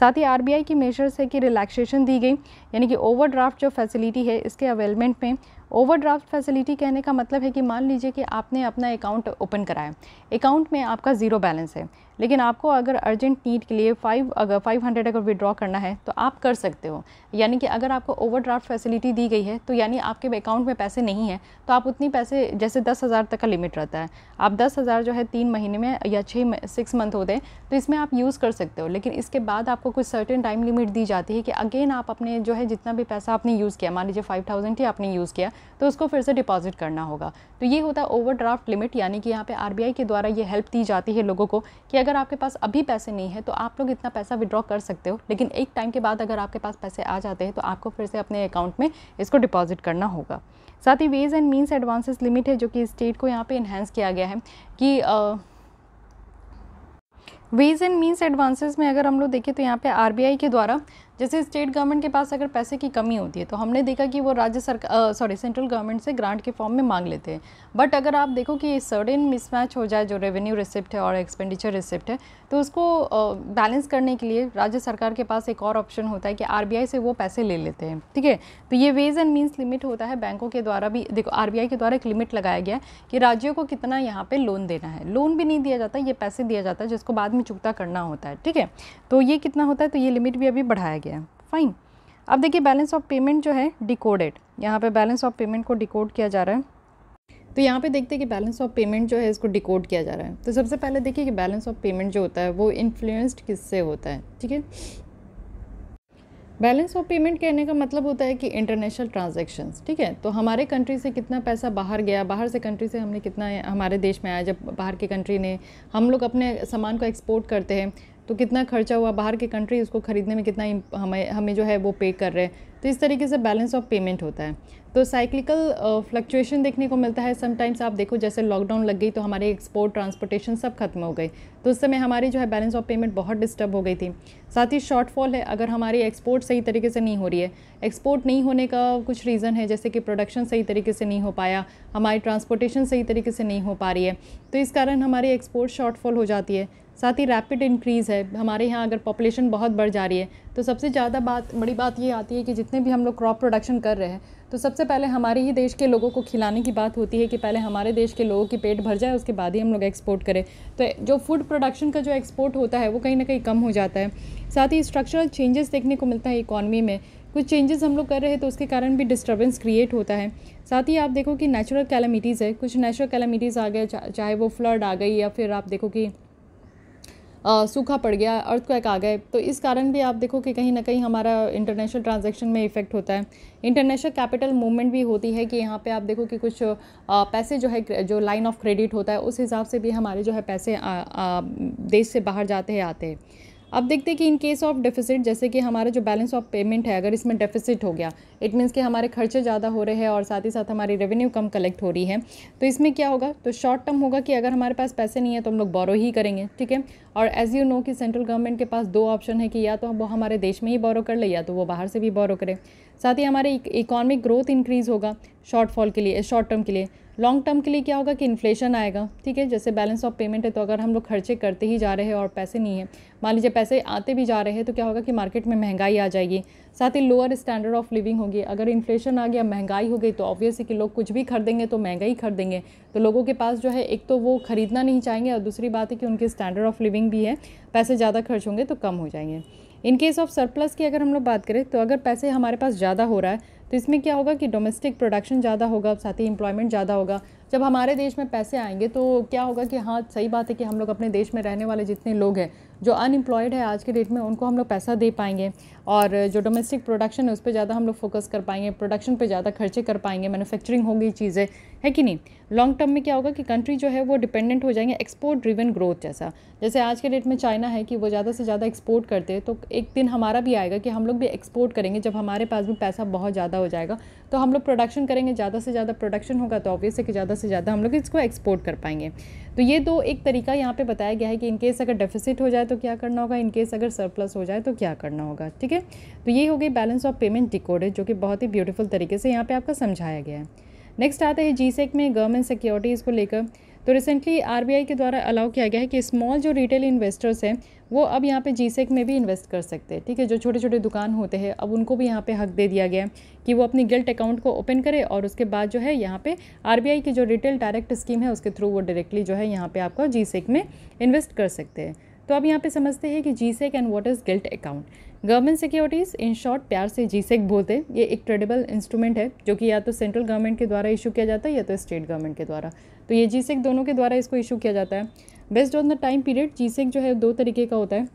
साथ ही आरबीआई की मेजर्स है कि रिलैक्सेशन दी गई यानी कि ओवरड्राफ्ट जो फैसिलिटी है इसके अवेलमेंट में ओवरड्राफ्ट फैसिलिटी कहने का मतलब है कि मान लीजिए कि आपने अपना अकाउंट ओपन कराया अकाउंट में आपका ज़ीरो बैलेंस है लेकिन आपको अगर अर्जेंट नीड के लिए फाइव अगर फाइव हंड्रेड अगर विड्रॉ करना है तो आप कर सकते हो यानी कि अगर आपको ओवरड्राफ्ट फैसिलिटी दी गई है तो यानी आपके अकाउंट में पैसे नहीं हैं तो आप उतनी पैसे जैसे दस हज़ार तक का लिमिट रहता है आप दस हज़ार जो है तीन महीने में या छः सिक्स मंथ होते हैं तो इसमें आप यूज़ कर सकते हो लेकिन इसके बाद आपको कुछ सर्टन टाइम लिमिट दी जाती है कि अगेन आप अपने जो है जितना भी पैसा आपने यूज़ किया मान लीजिए फाइव थाउजेंड ही आपने यूज़ किया तो उसको फिर से डिपॉजिट करना होगा तो ये होता है ओवर लिमिट यानी कि यहाँ पर आर के द्वारा ये हेल्प दी जाती है लोगों को कि अगर आपके पास अभी पैसे नहीं है तो आप लोग इतना पैसा विड्रॉ कर सकते हो लेकिन एक टाइम के बाद अगर आपके पास पैसे आ जाते हैं तो आपको फिर से अपने अकाउंट में इसको डिपॉजिट करना होगा साथ ही ways and means advances limit है जो कि स्टेट को यहाँ पे इन्हेंस किया गया है कि आ, वेज एंड मीन्स एडवांसेस में अगर हम लोग देखें तो यहाँ पे आरबीआई के द्वारा जैसे स्टेट गवर्नमेंट के पास अगर पैसे की कमी होती है तो हमने देखा कि वो राज्य सरकार सॉरी सेंट्रल गवर्नमेंट से ग्रांट के फॉर्म में मांग लेते हैं बट अगर आप देखो कि सडन मिसमैच हो जाए जो रेवेन्यू रिसिप्ट है और एक्सपेंडिचर रिसिप्ट है तो उसको बैलेंस करने के लिए राज्य सरकार के पास एक और ऑप्शन होता है कि आर से वो पैसे ले लेते हैं ठीक है तो ये वेज एंड मीन्स लिमिट होता है बैंकों के द्वारा भी देखो आर के द्वारा एक लिमिट लगाया गया है कि राज्यों को कितना यहाँ पर लोन देना है लोन भी नहीं दिया जाता ये पैसे दिया जाता है जिसको बाद में चुकता करना होता है ठीक है तो ये कितना होता है तो ये लिमिट भी अभी बढ़ाया गया फ़ाइन अब देखिए बैलेंस ऑफ पेमेंट जो है डिकोडेड यहाँ पे बैलेंस ऑफ पेमेंट को डिकोड किया जा रहा है तो यहाँ पे देखते हैं कि बैलेंस ऑफ पेमेंट जो है इसको डिकोड किया जा रहा है तो सबसे पहले देखिए कि बैलेंस ऑफ पेमेंट जो होता है वो इन्फ्लुएंस्ड किससे होता है ठीक है बैलेंस ऑफ पेमेंट कहने का मतलब होता है कि इंटरनेशनल ट्रांजैक्शंस ठीक है तो हमारे कंट्री से कितना पैसा बाहर गया बाहर से कंट्री से हमने कितना हमारे देश में आया जब बाहर की कंट्री ने हम लोग अपने सामान को एक्सपोर्ट करते हैं तो कितना खर्चा हुआ बाहर की कंट्री उसको ख़रीदने में कितना हमें हमें जो है वो पे कर रहे हैं तो इस तरीके से बैलेंस ऑफ पेमेंट होता है तो साइक्लिकल फ्लक्चुएशन देखने को मिलता है समटाइम्स आप देखो जैसे लॉकडाउन लग गई तो हमारे एक्सपोर्ट ट्रांसपोर्टेशन सब खत्म हो गई तो उस समय हमारी जो है बैलेंस ऑफ पेमेंट बहुत डिस्टर्ब हो गई थी साथ ही शॉर्टफॉल है अगर हमारी एक्सपोर्ट सही तरीके से नहीं हो रही है एक्सपोर्ट नहीं होने का कुछ रीज़न है जैसे कि प्रोडक्शन सही तरीके से नहीं हो पाया हमारी ट्रांसपोर्टेशन सही तरीके से नहीं हो पा रही है तो इस कारण हमारी एक्सपोर्ट शॉर्टफॉल हो जाती है साथ ही रैपिड इंक्रीज़ है हमारे यहाँ अगर पॉपुलेशन बहुत बढ़ जा रही है तो सबसे ज़्यादा बात बड़ी बात ये आती है कि जितने भी हम लोग क्रॉप प्रोडक्शन कर रहे हैं तो सबसे पहले हमारे ही देश के लोगों को खिलाने की बात होती है कि पहले हमारे देश के लोगों की पेट भर जाए उसके बाद ही हम लोग एक्सपोर्ट करें तो जो फूड प्रोडक्शन का जो एक्सपोर्ट होता है वो कहीं ना कहीं कम हो जाता है साथ ही स्ट्रक्चरल चेंजेस देखने को मिलता है इकॉनमी में कुछ चेंजेस हम लोग कर रहे हैं तो उसके कारण भी डिस्टर्बेंस क्रिएट होता है साथ ही आप देखो कि नेचुरल कैलामिटीज़ है कुछ नेचुरल कैलामिटीज़ आ गए चाहे वो फ्लड आ गई या फिर आप देखो कि सूखा पड़ गया अर्थ क्वैक आ गए तो इस कारण भी आप देखो कि कहीं ना कहीं हमारा इंटरनेशनल ट्रांजेक्शन में इफेक्ट होता है इंटरनेशनल कैपिटल मूवमेंट भी होती है कि यहाँ पे आप देखो कि कुछ पैसे जो है जो लाइन ऑफ क्रेडिट होता है उस हिसाब से भी हमारे जो है पैसे आ, आ, देश से बाहर जाते हैं आते हैं अब देखते हैं कि इन केस ऑफ डेफिसिट जैसे कि हमारा जो बैलेंस ऑफ पेमेंट है अगर इसमें डेफिसिट हो गया इट मीन्स कि हमारे खर्चे ज़्यादा हो रहे हैं और साथ ही साथ हमारी रेवेन्यू कम कलेक्ट हो रही है तो इसमें क्या होगा तो शॉर्ट टर्म होगा कि अगर हमारे पास पैसे नहीं है तो हम लोग बोरो ही करेंगे ठीक है और एज़ यू नो कि सेंट्रल गवर्नमेंट के पास दो ऑप्शन है कि या तो वो हमारे देश में ही बोरो कर ले या तो वो बाहर से भी बोरो करें साथ ही हमारे इकोनॉमिक ग्रोथ इंक्रीज़ होगा शॉर्टफॉल के लिए शॉर्ट टर्म के लिए लॉन्ग टर्म के लिए क्या होगा कि इन्फ्लेशन आएगा ठीक है जैसे बैलेंस ऑफ पेमेंट है तो अगर हम लोग खर्चे करते ही जा रहे हैं और पैसे नहीं है मान लीजिए पैसे आते भी जा रहे हैं तो क्या होगा कि मार्केट में महंगाई आ जाएगी साथ ही लोअर स्टैंडर्ड ऑफ लिविंग होगी अगर इन्फ्लेशन आ गया महंगाई हो गई तो ऑब्वियस है कि लोग कुछ भी खरीदेंगे तो महंगाई खरीदेंगे तो लोगों के पास जो है एक तो वो ख़रीदना नहीं चाहेंगे और दूसरी बात है कि उनके स्टैंडर्ड ऑफ लिविंग भी है पैसे ज़्यादा खर्च होंगे तो कम हो जाएंगे इन केस ऑफ सरप्लस की अगर हम लोग बात करें तो अगर पैसे हमारे पास ज़्यादा हो रहा है तो इसमें क्या होगा कि डोमेस्टिक प्रोडक्शन ज़्यादा होगा साथ ही एम्प्लॉयमेंट ज़्यादा होगा जब हमारे देश में पैसे आएंगे तो क्या होगा कि हाँ सही बात है कि हम लोग अपने देश में रहने वाले जितने लोग हैं जो अनएम्प्लॉयड है आज के डेट में उनको हम लोग पैसा दे पाएंगे और जो डोमेस्टिक प्रोडक्शन है उस पर ज़्यादा हम लोग फोकस कर पाएंगे प्रोडक्शन पे ज़्यादा खर्चे कर पाएंगे मैन्युफैक्चरिंग होगी चीज़ें है कि नहीं लॉन्ग टर्म में क्या होगा कि कंट्री जो है वो डिपेंडेंट हो जाएंगे एक्सपोर्ट ड्रिवन ग्रोथ जैसा जैसे आज के डेट में चाइना है कि वो ज़्यादा से ज़्यादा एक्सपोर्ट करते हैं तो एक दिन हमारा भी आएगा कि हम लोग भी एक्सपोर्ट करेंगे जब हमारे पास भी पैसा बहुत ज़्यादा हो जाएगा तो हम लोग प्रोडक्शन करेंगे ज़्यादा से ज़्यादा प्रोडक्शन होगा तो ऑब्वियस है कि ज़्यादा से ज़्यादा हम लोग इसको एक्सपोर्ट कर पाएंगे तो ये दो एक तरीका यहाँ पे बताया गया है कि इनकेस अगर डेफिसिट हो जाए तो क्या करना होगा इनकेस अगर सरप्लस हो जाए तो क्या करना होगा ठीक है तो ये हो गई बैलेंस ऑफ पेमेंट डिकोडेड जो कि बहुत ही ब्यूटीफुल तरीके से यहाँ पर आपका समझाया गया है नेक्स्ट आता है जी में गवर्नमेंट सिक्योरिटीज़ को लेकर तो रिसेंटली आरबीआई के द्वारा अलाउ किया गया है कि स्मॉल जो रिटेल इन्वेस्टर्स हैं वो अब यहाँ पे जीसेक में भी इन्वेस्ट कर सकते हैं ठीक है जो छोटे छोटे दुकान होते हैं अब उनको भी यहाँ पे हक दे दिया गया है कि वो अपनी गिल्ट अकाउंट को ओपन करे और उसके बाद जो है यहाँ पे आरबीआई की जो रिटेल डायरेक्ट स्कीम है उसके थ्रू वो डायरेक्टली जो है यहाँ पे आपका जीसेक में इन्वेस्ट कर सकते हैं तो अब यहाँ पे समझते हैं कि G sec and what is gilt account government securities in short प्यार से जी सेक बोलते हैं ये एक ट्रेडेबल इंस्ट्रूमेंट है जो कि या तो सेंट्रल गवर्नमेंट के द्वारा इशू किया जाता है या तो स्टेट गवर्नमेंट के द्वारा तो ये जी सेक दोनों के द्वारा इसको इशू किया जाता है based on the time period G sec जो है दो तरीके का होता है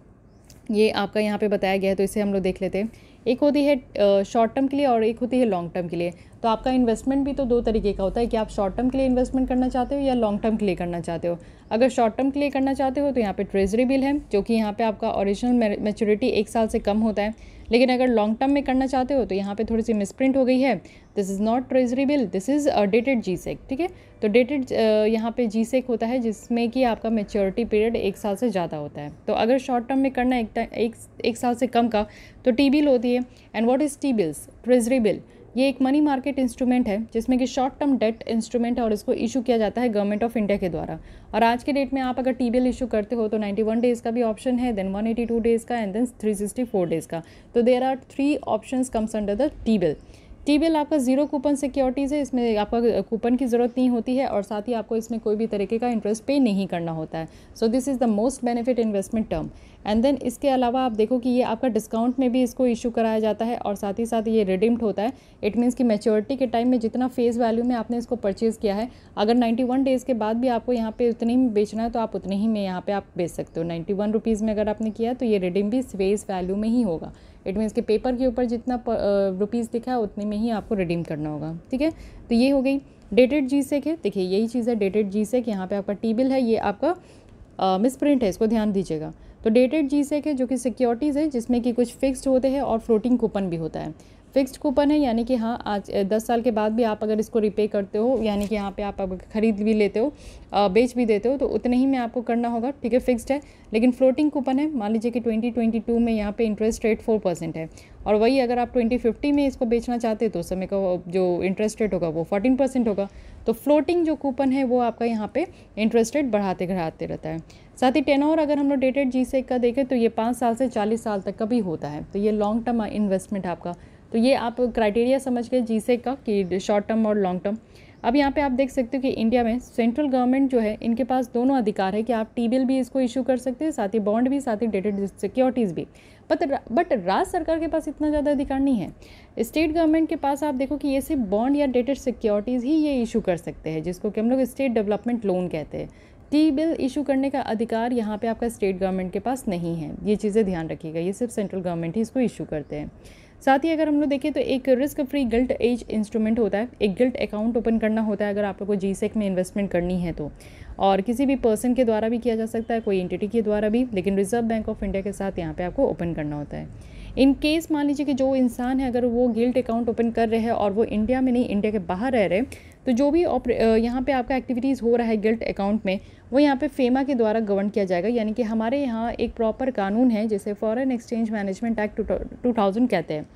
ये आपका यहाँ पे बताया गया है तो इसे हम लोग देख लेते हैं एक होती है शॉर्ट टर्म के लिए और एक होती है लॉन्ग टर्म के लिए तो आपका इन्वेस्टमेंट भी तो दो तरीके का होता है कि आप शॉर्ट टर्म के लिए इन्वेस्टमेंट करना चाहते हो या लॉन्ग टर्म के लिए करना चाहते हो अगर शॉर्ट टर्म के लिए करना चाहते हो तो यहाँ पे ट्रेजरी बिल है जो कि यहाँ पे आपका ओरिजिनल मेच्योरिटी एक साल से कम होता है लेकिन अगर लॉन्ग टर्म में करना चाहते हो तो यहाँ पे थोड़ी सी मिसप्रिंट हो गई है this is not treasury bill this is dated G sec ठीक है तो डेटेड यहाँ पे जी सेक होता है जिसमें कि आपका मेच्योरिटी पीरियड एक साल से ज़्यादा होता है तो अगर शॉर्ट टर्म में करना एक, एक, एक साल से कम का तो टी बिल होती है and what is T bills treasury bill ये एक मनी मार्केट इंस्ट्रूमेंट है जिसमें कि शॉर्ट टर्म डेट इंस्ट्रूमेंट है और इसको इशू किया जाता है गवर्नमेंट ऑफ इंडिया के द्वारा और आज के डेट में आप अगर टी इशू करते हो तो 91 डेज़ का भी ऑप्शन है देन 182 डेज़ का एंड देन 364 डेज़ का तो there are three option comes under the T T आपका ज़ीरो कूपन सिक्योरिटीज़ है इसमें आपका कूपन की ज़रूरत नहीं होती है और साथ ही आपको इसमें कोई भी तरीके का इंटरेस्ट पे नहीं करना होता है so this is the most benefit investment term and then इसके अलावा आप देखो कि ये आपका डिस्काउंट में भी इसको इशू कराया जाता है और साथ ही साथ ये रिडीम्ड होता है इट मीन्स कि मेच्योरिटी के टाइम में जितना फेस वैल्यू में आपने इसको परचेज़ किया है अगर नाइन्टी वन डेज़ के बाद भी आपको यहाँ पर उतनी ही बेचना है तो आप उतने ही में यहाँ पर आप बेच सकते हो नाइन्टी वन रुपीज़ में अगर आपने किया तो ये रिडीम भी फेस वैल्यू में ही होगा इट मीन्स कि पेपर के ऊपर जितना रुपीज़ दिखा है उतने में ही आपको रिडीम करना होगा ठीक है तो ये हो गई डेटेड जी सेक है देखिए यही चीज़ है डेटेड जी सेक यहाँ पर आपका टी बिल है ये आपका मिस प्रिंट है इसको ध्यान दीजिएगा तो डेटेड जी सेक है जो कि सिक्योरिटीज़ है जिसमें कि कुछ फिक्स्ड होते हैं और फ्लोटिंग कूपन भी होता है फिक्स्ड कूपन है यानी कि हाँ आज दस साल के बाद भी आप अगर इसको रिपे करते हो यानी कि यहाँ पे आप अगर ख़रीद भी लेते हो बेच भी देते हो तो उतने ही में आपको करना होगा ठीक है फिक्स्ड है लेकिन फ्लोटिंग कूपन है मान लीजिए कि 2022 में यहाँ पे इंटरेस्ट रेट फोर परसेंट है और वही अगर आप 2050 में इसको बेचना चाहते हो तो उस समय का जो इंटरेस्ट रेट होगा वो फोर्टीन परसेंट होगा तो फ्लोटिंग जो कूपन है वो आपका यहाँ पर इंटरेस्ट रेट बढ़ाते घटाते रहता है साथ ही टेनोर अगर हम लोग डेटेड जी सेक का देखें तो ये पाँच साल से चालीस साल तक का भी होता है तो ये लॉन्ग टर्म इन्वेस्टमेंट आपका तो ये आप क्राइटेरिया समझ गए जी का कि शॉर्ट टर्म और लॉन्ग टर्म अब यहाँ पे आप देख सकते हो कि इंडिया में सेंट्रल गवर्नमेंट जो है इनके पास दोनों अधिकार है कि आप टी बिल भी इसको इशू कर सकते हैं साथ ही बॉन्ड भी साथ ही डेटेड सिक्योरिटीज़ भी बट बट राज्य सरकार के पास इतना ज़्यादा अधिकार नहीं है स्टेट गवर्नमेंट के पास आप देखो कि ये सिर्फ बॉन्ड या डेटेड सिक्योरिटीज़ ही ये इशू कर सकते हैं जिसको कि हम लोग स्टेट डेवलपमेंट लोन कहते हैं टी बिल इशू करने का अधिकार यहाँ पर आपका स्टेट गवर्नमेंट के पास नहीं है ये चीज़ें ध्यान रखिएगा ये सिर्फ सेंट्रल गवर्नमेंट ही इसको इशू करते हैं साथ ही अगर हम लोग देखें तो एक risk free gilt edge instrument होता है एक गिल्ट अकाउंट ओपन करना होता है अगर आप लोग को जी में इन्वेस्टमेंट करनी है तो और किसी भी पर्सन के द्वारा भी किया जा सकता है कोई एंटिटी के द्वारा भी लेकिन रिजर्व बैंक ऑफ इंडिया के साथ यहाँ पर आपको ओपन करना होता है इन केस मान लीजिए कि जो इंसान है अगर वो गिल्ट अकाउंट ओपन कर रहे हैं और वो इंडिया में नहीं इंडिया के बाहर रह रहे तो जो भी यहाँ पे आपका एक्टिविटीज़ हो रहा है गिल्ट अकाउंट में वो यहाँ पे फेमा के द्वारा गवर्न किया जाएगा यानी कि हमारे यहाँ एक प्रॉपर कानून है जिसे foreign exchange management act two thousand कहते हैं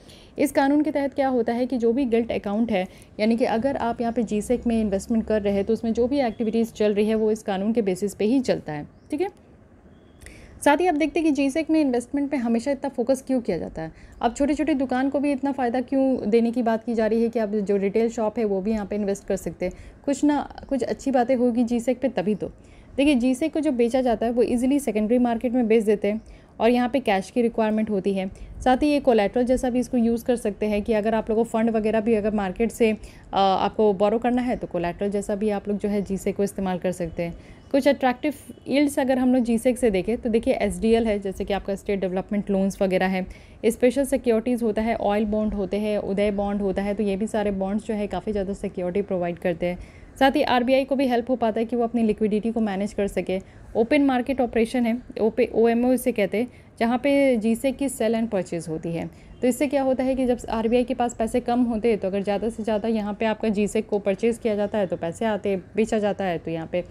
इस कानून के तहत क्या होता है कि जो भी गिल्ट अकाउंट है यानी कि अगर आप यहाँ पे जीसेक में इन्वेस्टमेंट कर रहे हैं तो उसमें जो भी एक्टिविटीज़ चल रही है वो इस कानून के बेसिस पे ही चलता है ठीक है साथ ही आप देखते हैं कि जीसेक में इन्वेस्टमेंट पे हमेशा इतना फोकस क्यों किया जाता है अब छोटे छोटे दुकान को भी इतना फ़ायदा क्यों देने की बात की जा रही है कि आप जो रिटेल शॉप है वो भी यहाँ पर इन्वेस्ट कर सकते हैं कुछ ना कुछ अच्छी बातें होगी जीसेक पे तभी तो देखिए जीसेक को जो बेचा जाता है वो ईजिली सेकेंडरी मार्केट में बेच देते हैं और यहाँ पे कैश की रिक्वायरमेंट होती है साथ ही ये कोलेट्रल जैसा भी इसको यूज़ कर सकते हैं कि अगर आप लोगों को फ़ंड वगैरह भी अगर मार्केट से आपको बोरो करना है तो कोलेट्रल जैसा भी आप लोग जो है जी को इस्तेमाल कर सकते हैं कुछ अट्रैक्टिव ईल्ड्स अगर हम लोग जी से देखें तो देखिए एस है जैसे कि आपका स्टेट डेवलपमेंट लोन्स वगैरह है स्पेशल सिक्योरिटीज़ होता है ऑयल बॉन्ड होते हैं उदय बॉन्ड होता है तो ये भी सारे बॉन्ड्स जो है काफ़ी ज़्यादा सिक्योरिटी प्रोवाइड करते हैं साथ ही आर को भी हेल्प हो पाता है कि वो अपनी लिक्विडिटी को मैनेज कर सके ओपन मार्केट ऑपरेशन है ओपे ओ इसे कहते हैं जहाँ पे जी की सेल एंड परचेज़ होती है तो इससे क्या होता है कि जब आर के पास पैसे कम होते हैं तो अगर ज़्यादा से ज़्यादा यहाँ पर आपका जी को परचेज़ किया जाता है तो पैसे आते बेचा जाता है तो यहाँ पे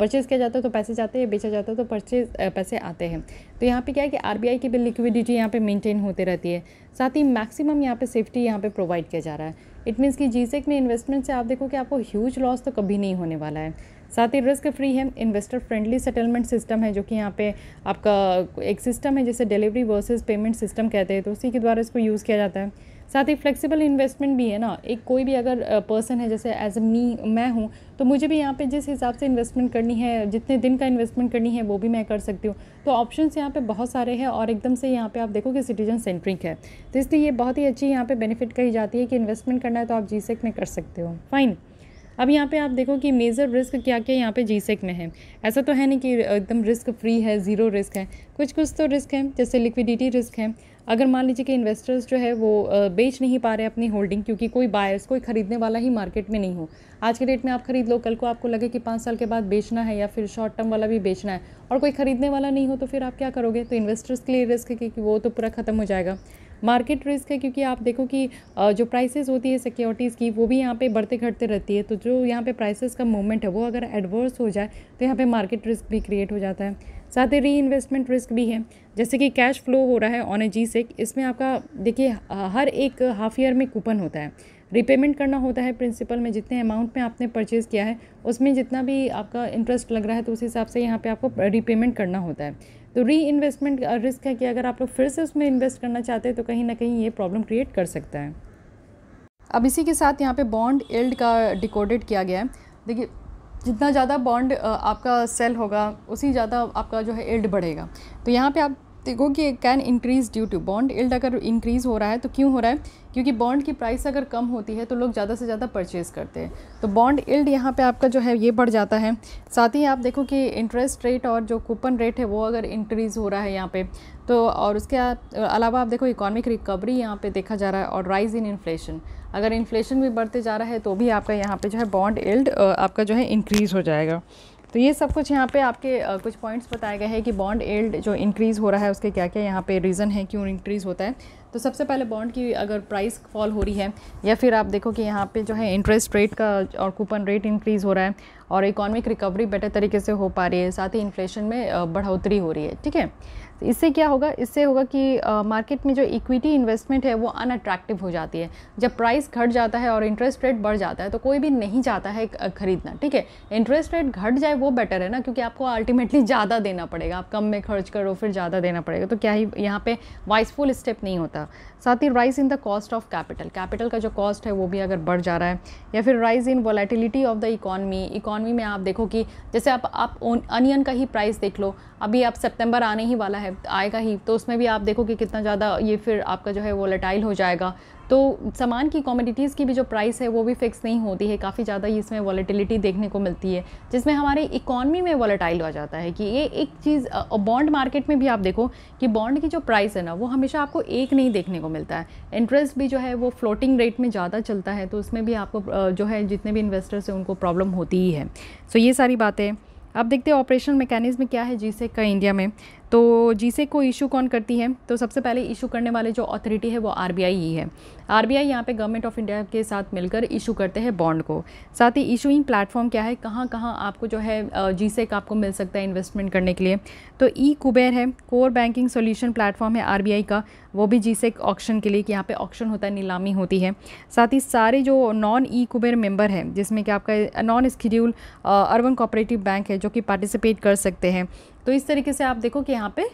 परचेज़ किया जाता है तो पैसे जाते हैं बेचा जाता है तो परचेज पैसे आते हैं तो यहाँ पे क्या है कि आर की भी लिक्विडिटी यहाँ पे मेंटेन होते रहती है साथ ही मैक्सिमम यहाँ पे सेफ्टी यहाँ पे प्रोवाइड किया जा रहा है इट मीन्स कि जीसेक में इन्वेस्टमेंट से आप देखो कि आपको ह्यूज लॉस तो कभी नहीं होने वाला है साथ ही रिस्क फ्री है इन्वेस्टर फ्रेंडली सेटलमेंट सिस्टम है जो कि यहाँ पे आपका एक सिस्टम है जैसे डिलीवरी वर्सेस पेमेंट सिस्टम कहते हैं तो उसी के द्वारा इसको यूज़ किया जाता है साथ ही फ्लेक्सिबल इन्वेस्टमेंट भी है ना एक कोई भी अगर पर्सन है जैसे एज अ मी मैं हूँ तो मुझे भी यहाँ पे जिस हिसाब से इन्वेस्टमेंट करनी है जितने दिन का इन्वेस्टमेंट करनी है वो भी मैं कर सकती हूँ तो ऑप्शंस यहाँ पे बहुत सारे हैं और एकदम से यहाँ पे आप देखो कि सिटीजन सेंट्रिक है तो इसलिए ये बहुत ही अच्छी यहाँ पर बेनिफिट कही जाती है कि इन्वेस्टमेंट करना है तो आप जी में कर सकते हो फाइन अब यहाँ पे आप देखो कि मेजर रिस्क क्या क्या यहाँ पे जीसेक में है ऐसा तो है नहीं कि एकदम रिस्क फ्री है ज़ीरो रिस्क है कुछ कुछ तो रिस्क है जैसे लिक्विडिटी रिस्क है अगर मान लीजिए कि इन्वेस्टर्स जो है वो बेच नहीं पा रहे अपनी होल्डिंग क्योंकि कोई बायर्स कोई ख़रीदने वाला ही मार्केट में नहीं हो आज के डेट में आप खरीद लो कल को आपको लगे कि पाँच साल के बाद बेचना है या फिर शॉर्ट टर्म वाला भी बेचना है और कोई ख़रीदने वाला नहीं हो तो फिर आप क्या करोगे तो इन्वेस्टर्स के लिए रिस्क है कि वो तो पूरा ख़त्म हो जाएगा मार्केट रिस्क है क्योंकि आप देखो कि जो प्राइसेस होती है सिक्योरिटीज़ की वो भी यहाँ पे बढ़ते घटते रहती है तो जो यहाँ पे प्राइसेस का मूवमेंट है वो अगर एडवर्स हो जाए तो यहाँ पे मार्केट रिस्क भी क्रिएट हो जाता है साथ ही री इन्वेस्टमेंट रिस्क भी है जैसे कि कैश फ्लो हो रहा है ऑन ए जी सेक इसमें आपका देखिए हर एक हाफ ईयर में कूपन होता है रिपेमेंट करना होता है प्रिंसिपल में जितने अमाउंट में आपने परचेज़ किया है उसमें जितना भी आपका इंटरेस्ट लग रहा है तो उस हिसाब से यहाँ पे आपको रिपेमेंट करना होता है तो री इन्वेस्टमेंट रिस्क है कि अगर आप लोग फिर से उसमें इन्वेस्ट करना चाहते हैं तो कहीं ना कहीं ये प्रॉब्लम क्रिएट कर सकता है अब इसी के साथ यहाँ पे बॉन्ड एल्ड का डिकोडेड किया गया है देखिए जितना ज़्यादा बॉन्ड आपका सेल होगा उसी ज़्यादा आपका जो है एल्ड बढ़ेगा तो यहाँ पे आप देखो कि can increase due to bond yield अगर इंक्रीज़ हो रहा है तो क्यों हो रहा है क्योंकि बॉन्ड की प्राइस अगर कम होती है तो लोग ज़्यादा से ज़्यादा परचेज करते हैं तो बॉन्ड इल्ड यहाँ पे आपका जो है ये बढ़ जाता है साथ ही आप देखो कि इंटरेस्ट रेट और जो कूपन रेट है वो अगर इंक्रीज़ हो रहा है यहाँ पर तो और उसके अलावा आप देखो इकोनॉमिक रिकवरी यहाँ पर देखा जा रहा है और राइज़ इन इन्फ्लेशन अगर इन्फ्लेशन भी बढ़ते जा रहा है तो भी आपका यहाँ पर जो है बॉन्ड इल्ड आपका जो है इंक्रीज़ हो जाएगा तो ये सब कुछ यहाँ पे आपके कुछ पॉइंट्स बताए गए हैं कि बॉन्ड एल्ड जो इंक्रीज़ हो रहा है उसके क्या क्या यहाँ पे रीज़न है क्यों इंक्रीज़ होता है तो सबसे पहले बॉन्ड की अगर प्राइस फॉल हो रही है या फिर आप देखो कि यहाँ पे जो है इंटरेस्ट रेट का और कूपन रेट इंक्रीज़ हो रहा है और इकोनॉमिक रिकवरी बेटर तरीके से हो पा रही है साथ ही इन्फ्लेशन में बढ़ोतरी हो रही है ठीक है तो इससे क्या होगा इससे होगा कि मार्केट में जो इक्विटी इन्वेस्टमेंट है वो अनअट्रैक्टिव हो जाती है जब प्राइस घट जाता है और इंटरेस्ट रेट बढ़ जाता है तो कोई भी नहीं चाहता है खरीदना ठीक है इंटरेस्ट रेट घट जाए वो बेटर है ना क्योंकि आपको अल्टीमेटली ज़्यादा देना पड़ेगा आप कम में खर्च करो फिर ज़्यादा देना पड़ेगा तो क्या ही यहाँ पर वाइसफुल स्टेप नहीं होता साथ ही rise in the cost of capital capital का जो कॉस्ट है वो भी अगर बढ़ जा रहा है या फिर rise in volatility of the economy economy में आप देखो कि जैसे आप आप अनियन का ही प्राइस देख लो अभी आप सितंबर आने ही वाला है आएगा ही तो उसमें भी आप देखो कि कितना ज़्यादा ये फिर आपका जो है लटाइल हो जाएगा तो सामान की कॉमोडिटीज़ की भी जो प्राइस है वो भी फिक्स नहीं होती है काफ़ी ज़्यादा इसमें वॉलेटिलिटी देखने को मिलती है जिसमें हमारी इकॉनमी में वॉलेटाइल हो जाता है कि ये एक चीज़ बॉन्ड मार्केट में भी आप देखो कि बॉन्ड की जो प्राइस है ना वो हमेशा आपको एक नहीं देखने को मिलता है इंटरेस्ट भी जो है वो फ्लोटिंग रेट में ज़्यादा चलता है तो उसमें भी आपको जो है जितने भी इन्वेस्टर्स हैं उनको प्रॉब्लम होती ही है सो ये सारी बातें अब देखते हैं ऑपरेशन मैकेनिज़्म क्या है जी सेक का इंडिया में तो जीसे को इशू कौन करती है तो सबसे पहले इशू करने वाले जो अथॉरिटी है वो आर ही है आर बी आई यहाँ पर गवर्नमेंट ऑफ इंडिया के साथ मिलकर इशू करते हैं बॉन्ड को साथ ही इशूइंग प्लेटफॉर्म क्या है कहाँ कहाँ आपको जो है जी आपको मिल सकता है इन्वेस्टमेंट करने के लिए तो ई कुबेर है कोर बैंकिंग सोल्यूशन प्लेटफॉर्म है आर का वो भी जी सेक ऑप्शन के लिए कि यहाँ पे ऑप्शन होता है नीलामी होती है साथ ही सारे जो नॉन ई कुबेर मेंबर हैं जिसमें कि आपका non schedule urban cooperative bank है जो कि पार्टिसिपेट कर सकते हैं तो इस तरीके से आप देखो कि यहाँ पे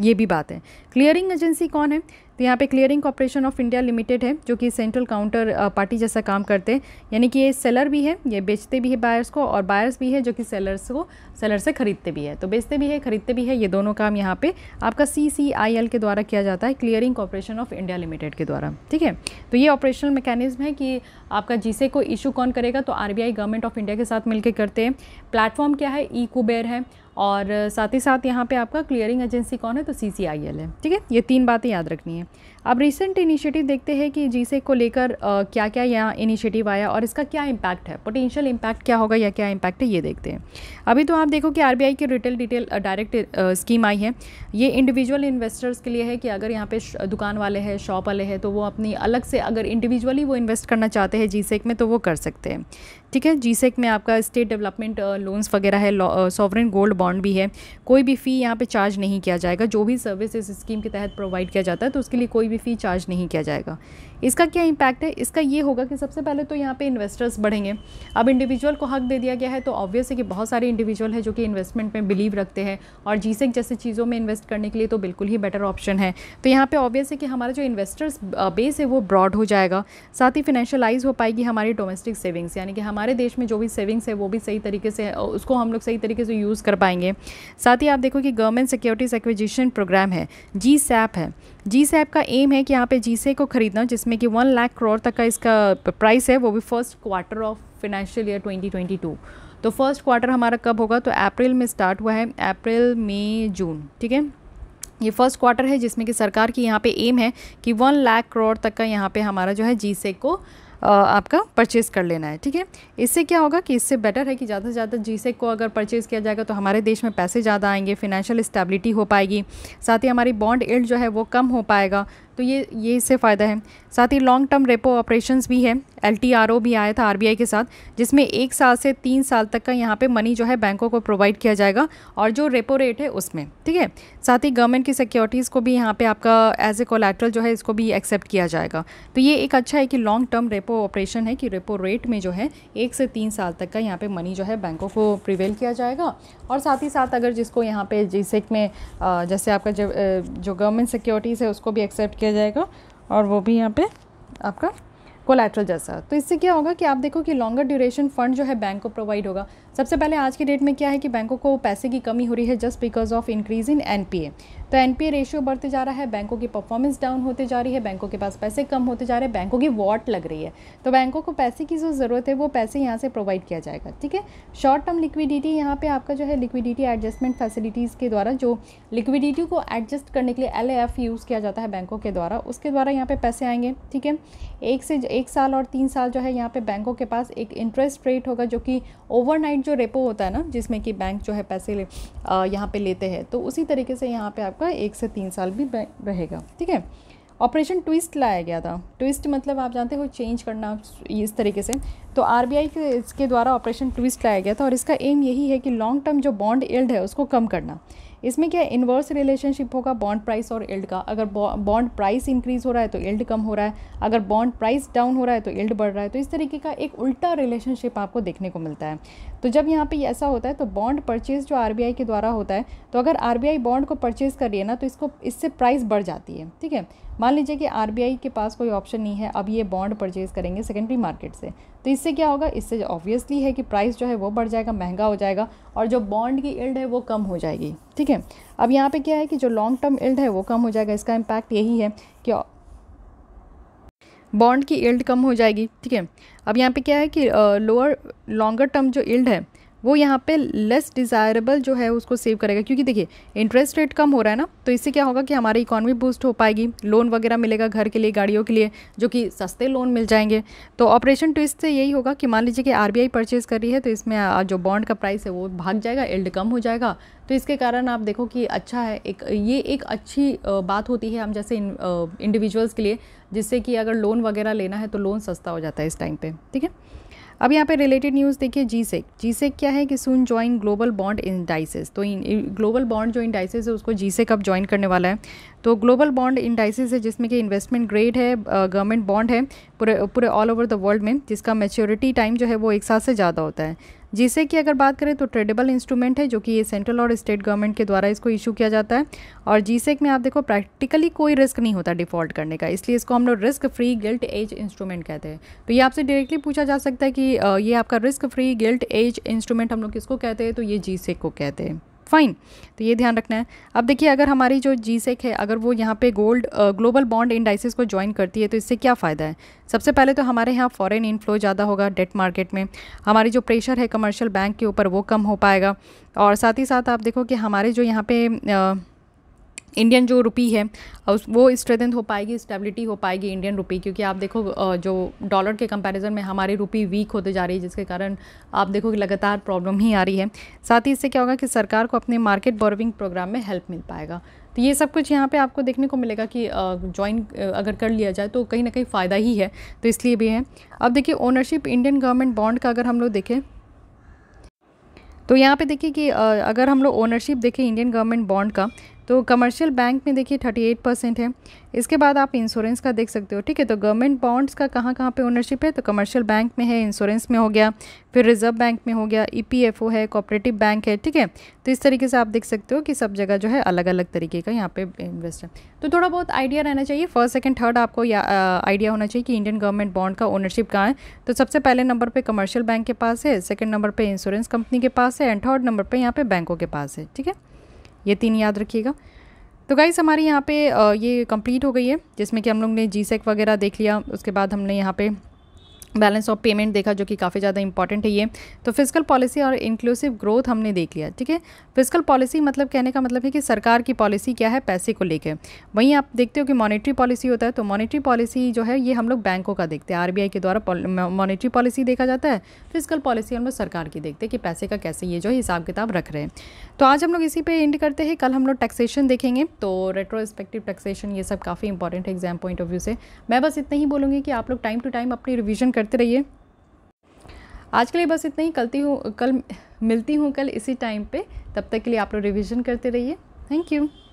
ये भी बात है क्लियरिंग एजेंसी कौन है तो यहाँ पे clearing corporation of India limited है जो कि सेंट्रल काउंटर पार्टी जैसा काम करते हैं यानी कि ये सेलर भी है ये बेचते भी है बायर्स को और बायर्स भी है जो कि सेलर्स को सेलर से ख़रीदते भी है तो बेचते भी है ख़रीदते भी है ये दोनों काम यहाँ पे आपका सी सी आई एल के द्वारा किया जाता है clearing corporation of India limited के द्वारा ठीक है तो ये ऑपरेशनल मैकेनिज्म है कि आपका जीसे को इशू कौन करेगा तो R B I government of India के साथ मिलकर करते हैं प्लेटफॉर्म क्या है ई है और साथ ही साथ यहाँ पे आपका क्लियरिंग एजेंसी कौन है तो सी है ठीक है ये तीन बातें याद रखनी है अब रिसेंट इनिशिएटिव देखते हैं कि जी को लेकर क्या क्या यहाँ इनिशिएटिव आया और इसका क्या इम्पैक्ट है पोटेंशियल इम्पैक्ट क्या होगा या क्या इम्पैक्ट है ये देखते हैं अभी तो आप देखो कि आर की रिटेल डिटेल डायरेक्ट स्कीम आई है ये इंडिविजुअल इन्वेस्टर्स के लिए है कि अगर यहाँ पे दुकान वाले हैं शॉप वाले हैं तो वो अपनी अलग से अगर इंडिविजुअली वो इन्वेस्ट करना चाहते हैं जी में तो वो कर सकते हैं ठीक है जी में आपका स्टेट डेवलपमेंट लोन्स वगैरह है सॉवरन गोल्ड बॉन्ड भी है कोई भी फ़ी यहाँ पर चार्ज नहीं किया जाएगा जो भी सर्विस इस स्कीम के तहत प्रोवाइड किया जाता है तो उसके लिए कोई भी भी फ़ी चार्ज नहीं किया जाएगा इसका क्या इम्पैक्ट है इसका ये होगा कि सबसे पहले तो यहाँ पे इन्वेस्टर्स बढ़ेंगे अब इंडिविजुअल को हक दे दिया गया है तो ऑब्वियस है कि बहुत सारे इंडिविजुअल हैं जो कि इन्वेस्टमेंट में बिलीव रखते हैं और जीसेक जैसे चीज़ों में इन्वेस्ट करने के लिए तो बिल्कुल ही बेटर ऑप्शन है तो यहाँ पर ऑब्वियस है कि हमारा जो इन्वेस्टर्स बेस है वो ब्रॉड हो जाएगा साथ ही फिनेंशलाइज हो पाएगी हमारी डोमेस्टिक सेविंग्स यानी कि हमारे देश में जो भी सेविंग्स है वो भी सही तरीके से उसको हम लोग सही तरीके से यूज़ कर पाएंगे साथ ही आप देखो कि गवर्नमेंट सिक्योरिटीज़ एक्विजिशन प्रोग्राम है जी सैप है जी सैप का एम है कि यहाँ पे जी को ख़रीदना जिसमें कि वन लाख करोड़ तक का इसका प्राइस है वो भी first quarter of financial year 2022 तो फर्स्ट क्वार्टर हमारा कब होगा तो अप्रैल में स्टार्ट हुआ है अप्रैल मई जून ठीक है ये फर्स्ट क्वार्टर है जिसमें कि सरकार की यहाँ पे एम है कि वन लाख करोड़ तक का यहाँ पे हमारा जो है जी को आपका परचेज़ कर लेना है ठीक है इससे क्या होगा कि इससे बेटर है कि ज़्यादा से ज़्यादा जी को अगर परचेज़ किया जाएगा तो हमारे देश में पैसे ज़्यादा आएंगे फिनेंशियल स्टेबिलिटी हो पाएगी साथ ही हमारी बॉन्ड एल्ड जो है वो कम हो पाएगा तो ये ये इससे फ़ायदा है साथ ही लॉन्ग टर्म रेपो ऑपरेशन भी है एल भी आया था आर के साथ जिसमें एक साल से तीन साल तक का यहाँ पे मनी जो है बैंकों को प्रोवाइड किया जाएगा और जो रेपो रेट है उसमें ठीक है साथ ही गवर्नमेंट की सिक्योरिटीज़ को भी यहाँ पे आपका एज ए कोलेट्रल जो है इसको भी एक्सेप्ट किया जाएगा तो ये एक अच्छा है कि लॉन्ग टर्म रेपो ऑपरेशन है कि रेपो रेट में जो है एक से तीन साल तक का यहाँ पर मनी जो है बैंकों को प्रिवेल किया जाएगा और साथ ही साथ अगर जिसको यहाँ पे जी में जैसे आपका जो गवर्नमेंट सिक्योरिटीज़ है उसको भी एक्सेप्ट किया जाएगा और वो भी यहाँ पे आपका कोलेट्रल जैसा तो इससे क्या होगा कि आप देखो कि लॉन्गर ड्यूरेशन फंड जो है बैंक को प्रोवाइड होगा सबसे पहले आज की डेट में क्या है कि बैंकों को पैसे की कमी हो रही है just because of increase in N तो एनपीए रेशियो बढ़ते जा रहा है बैंकों की परफॉर्मेंस डाउन होते जा रही है बैंकों के पास पैसे कम होते जा रहे हैं बैंकों की वॉट लग रही है तो बैंकों को पैसे की जो ज़रूरत है वो पैसे यहाँ से प्रोवाइड किया जाएगा ठीक है शॉर्ट टर्म लिक्विडिटी यहाँ पे आपका जो है लिक्विडिटी एडजस्टमेंट फैसिलिटीज़ के द्वारा जो लिक्विडिटी को एडजस्ट करने के लिए एल यूज़ किया जाता है बैंकों के द्वारा उसके द्वारा यहाँ पर पैसे आएंगे ठीक है एक से एक साल और तीन साल जो है यहाँ पर बैंकों के पास एक इंटरेस्ट रेट होगा जो कि ओवरनाइट जो रेपो होता है ना जिसमें कि बैंक जो है पैसे यहाँ पर लेते हैं तो उसी तरीके से यहाँ पर आपका आपका एक से तीन साल भी रहेगा ठीक है ऑपरेशन ट्विस्ट लाया गया था ट्विस्ट मतलब आप जानते हो चेंज करना इस तरीके से तो आर के इसके द्वारा ऑपरेशन ट्विस्ट लाया गया था और इसका एम यही है कि लॉन्ग टर्म जो बॉन्ड एल्ड है उसको कम करना इसमें क्या इन्वर्स रिलेशनशिप होगा बॉन्ड प्राइस और इल्ड का अगर बॉन्ड प्राइस इंक्रीज हो रहा है तो इल्ड कम हो रहा है अगर बॉन्ड प्राइस डाउन हो रहा है तो इल्ड बढ़ रहा है तो इस तरीके का एक उल्टा रिलेशनशिप आपको देखने को मिलता है तो जब यहाँ पे ऐसा होता है तो बॉन्ड परचेज जो आर के द्वारा होता है तो अगर आर बॉन्ड को परचेज कर रही है ना तो इसको इससे प्राइस बढ़ जाती है ठीक है मान लीजिए कि आर के पास कोई ऑप्शन नहीं है अब ये बॉन्ड परचेज करेंगे सेकेंडरी मार्केट से तो इससे क्या होगा इससे ऑब्वियसली है कि प्राइस जो है वो बढ़ जाएगा महंगा हो जाएगा और जो बॉन्ड की इल्ड है वो कम हो जाएगी ठीक है अब यहाँ पे क्या है कि जो लॉन्ग टर्म इल्ड है वो कम हो जाएगा इसका इम्पैक्ट यही है कि बॉन्ड की इल्ड कम हो जाएगी ठीक है अब यहाँ पे क्या है कि लोअर लॉन्गर टर्म जो इल्ड है वो यहाँ पे लेस डिज़ायरेबल जो है उसको सेव करेगा क्योंकि देखिए इंटरेस्ट रेट कम हो रहा है ना तो इससे क्या होगा कि हमारी इकॉनमी बूस्ट हो पाएगी लोन वगैरह मिलेगा घर के लिए गाड़ियों के लिए जो कि सस्ते लोन मिल जाएंगे तो ऑपरेशन ट्विस्ट से यही होगा कि मान लीजिए कि आर बी परचेज़ कर रही है तो इसमें जो बॉन्ड का प्राइस है वो भाग जाएगा एल्ड कम हो जाएगा तो इसके कारण आप देखो कि अच्छा है एक ये एक अच्छी बात होती है हम जैसे इंडिविजुअल्स के लिए जिससे कि अगर लोन वगैरह लेना है तो लोन सस्ता हो जाता है इस टाइम पर ठीक है अब यहाँ पे रिलेटेड न्यूज़ देखिए जी सेक जी सेक क्या है कि soon join global bond indices तो ग्लोबल बॉन्ड जो इंडाइसिस है उसको जी सेक अब ज्वाइन करने वाला है तो ग्लोबल बॉन्ड इंडाइसिस है जिसमें कि इन्वेस्टमेंट ग्रेड है गवर्नमेंट बॉन्ड है पूरे पूरे ऑल ओवर द वर्ल्ड में जिसका मेच्योरिटी टाइम जो है वो एक साल से ज़्यादा होता है जिसे कि अगर बात करें तो ट्रेडेबल इंस्ट्रूमेंट है जो कि ये सेंट्रल और स्टेट गवर्नमेंट के द्वारा इसको इशू किया जाता है और जीसेक में आप देखो प्रैक्टिकली कोई रिस्क नहीं होता डिफॉल्ट करने का इसलिए इसको हम लोग risk free gilt edge instrument कहते हैं तो ये आपसे डायरेक्टली पूछा जा सकता है कि ये आपका risk free gilt edge instrument हम लोग किसको कहते हैं तो ये जीसेक को कहते हैं फाइन तो ये ध्यान रखना है अब देखिए अगर हमारी जो जी सेक है अगर वो यहाँ पे गोल्ड ग्लोबल बॉन्ड इंडाइसिस को ज्वाइन करती है तो इससे क्या फ़ायदा है सबसे पहले तो हमारे यहाँ फॉरेन इनफ्लो ज़्यादा होगा डेट मार्केट में हमारी जो प्रेशर है कमर्शियल बैंक के ऊपर वो कम हो पाएगा और साथ ही साथ आप देखो कि हमारे जो यहाँ पे आ, इंडियन जो रुपी है उस वो स्ट्रेंथ हो पाएगी स्टेबिलिटी हो पाएगी इंडियन रुपी क्योंकि आप देखो जो डॉलर के कंपैरिजन में हमारी रुपी वीक होते जा रही है जिसके कारण आप देखो कि लगातार प्रॉब्लम ही आ रही है साथ ही इससे क्या होगा कि सरकार को अपने मार्केट बोरविंग प्रोग्राम में हेल्प मिल पाएगा तो ये सब कुछ यहाँ पे आपको देखने को मिलेगा कि ज्वाइन अगर कर लिया जाए तो कहीं ना कहीं फ़ायदा ही है तो इसलिए भी है अब देखिए ओनरशिप इंडियन गवर्नमेंट बॉन्ड का अगर हम लोग देखें तो यहाँ पे देखिए कि अगर हम लोग ओनरशिप देखें इंडियन गवर्नमेंट बॉन्ड का तो कमर्शियल बैंक में देखिए 38 परसेंट है इसके बाद आप इंश्योरेंस का देख सकते हो ठीक है तो गवर्नमेंट बॉन्ड्स का कहाँ कहाँ पे ओनरशिप है तो कमर्शियल बैंक में है इंश्योरेंस में हो गया फिर रिजर्व बैंक में हो गया ईपीएफओ e है कोऑपरेटिव बैंक है ठीक है तो इस तरीके से आप देख सकते हो कि सब जगह जो है अलग अलग तरीके का यहाँ पे इन्वेस्ट है तो थोड़ा बहुत आइडिया रहना चाहिए फर्स्ट सेकेंड थर्ड आपको आइडिया होना चाहिए कि इंडियन गवर्नमेंट बॉन्ड का ओनरशिप कहाँ है तो सबसे पहले नंबर पर कमर्शियल बैंक के पास है सेकेंड नंबर पर इंश्योरेंस कंपनी के पास है एंड थर्ड नंबर पर यहाँ पर बैंकों के पास है ठीक है ये तीन याद रखिएगा तो गाइस हमारी यहाँ पे ये कंप्लीट हो गई है जिसमें कि हम लोग ने जी सेक वगैरह देख लिया उसके बाद हमने यहाँ पे बैलेंस ऑफ पेमेंट देखा जो कि काफ़ी ज़्यादा इंपॉर्टेंट है ये तो फिजिकल पॉलिसी और इंक्लूसिव ग्रोथ हमने देख लिया ठीक है फिजिकल पॉलिसी मतलब कहने का मतलब है कि सरकार की पॉलिसी क्या है पैसे को लेकर वहीं आप देखते हो कि मॉनेटरी पॉलिसी होता है तो मॉनेटरी पॉलिसी जो है ये हम लोग बैंकों का देखते हैं आर के द्वारा मॉनेटरी पॉलिसी देखा जाता है फिजिकल पॉलिसी हम लोग सरकार की देखते हैं कि पैसे का कैसे ये जो है हिसाब किताब रख रहे हैं तो आज हम लोग इसी पर एंड करते हैं कल हम लोग टैक्सेशन देखेंगे तो रेट्रोस्पेक्टिव टैक्सेशन ये सब काफ़ी इंपॉर्टेंट है एग्जाम पॉइंट ऑफ व्यू से मैं बस इतना ही बोलूँगी कि आप लोग टाइम टू टाइम अपनी रिविजन कर करते रहिए आज के लिए बस इतना ही कलती हूँ कल मिलती हूँ कल इसी टाइम पे तब तक के लिए आप लोग रिविज़न करते रहिए थैंक यू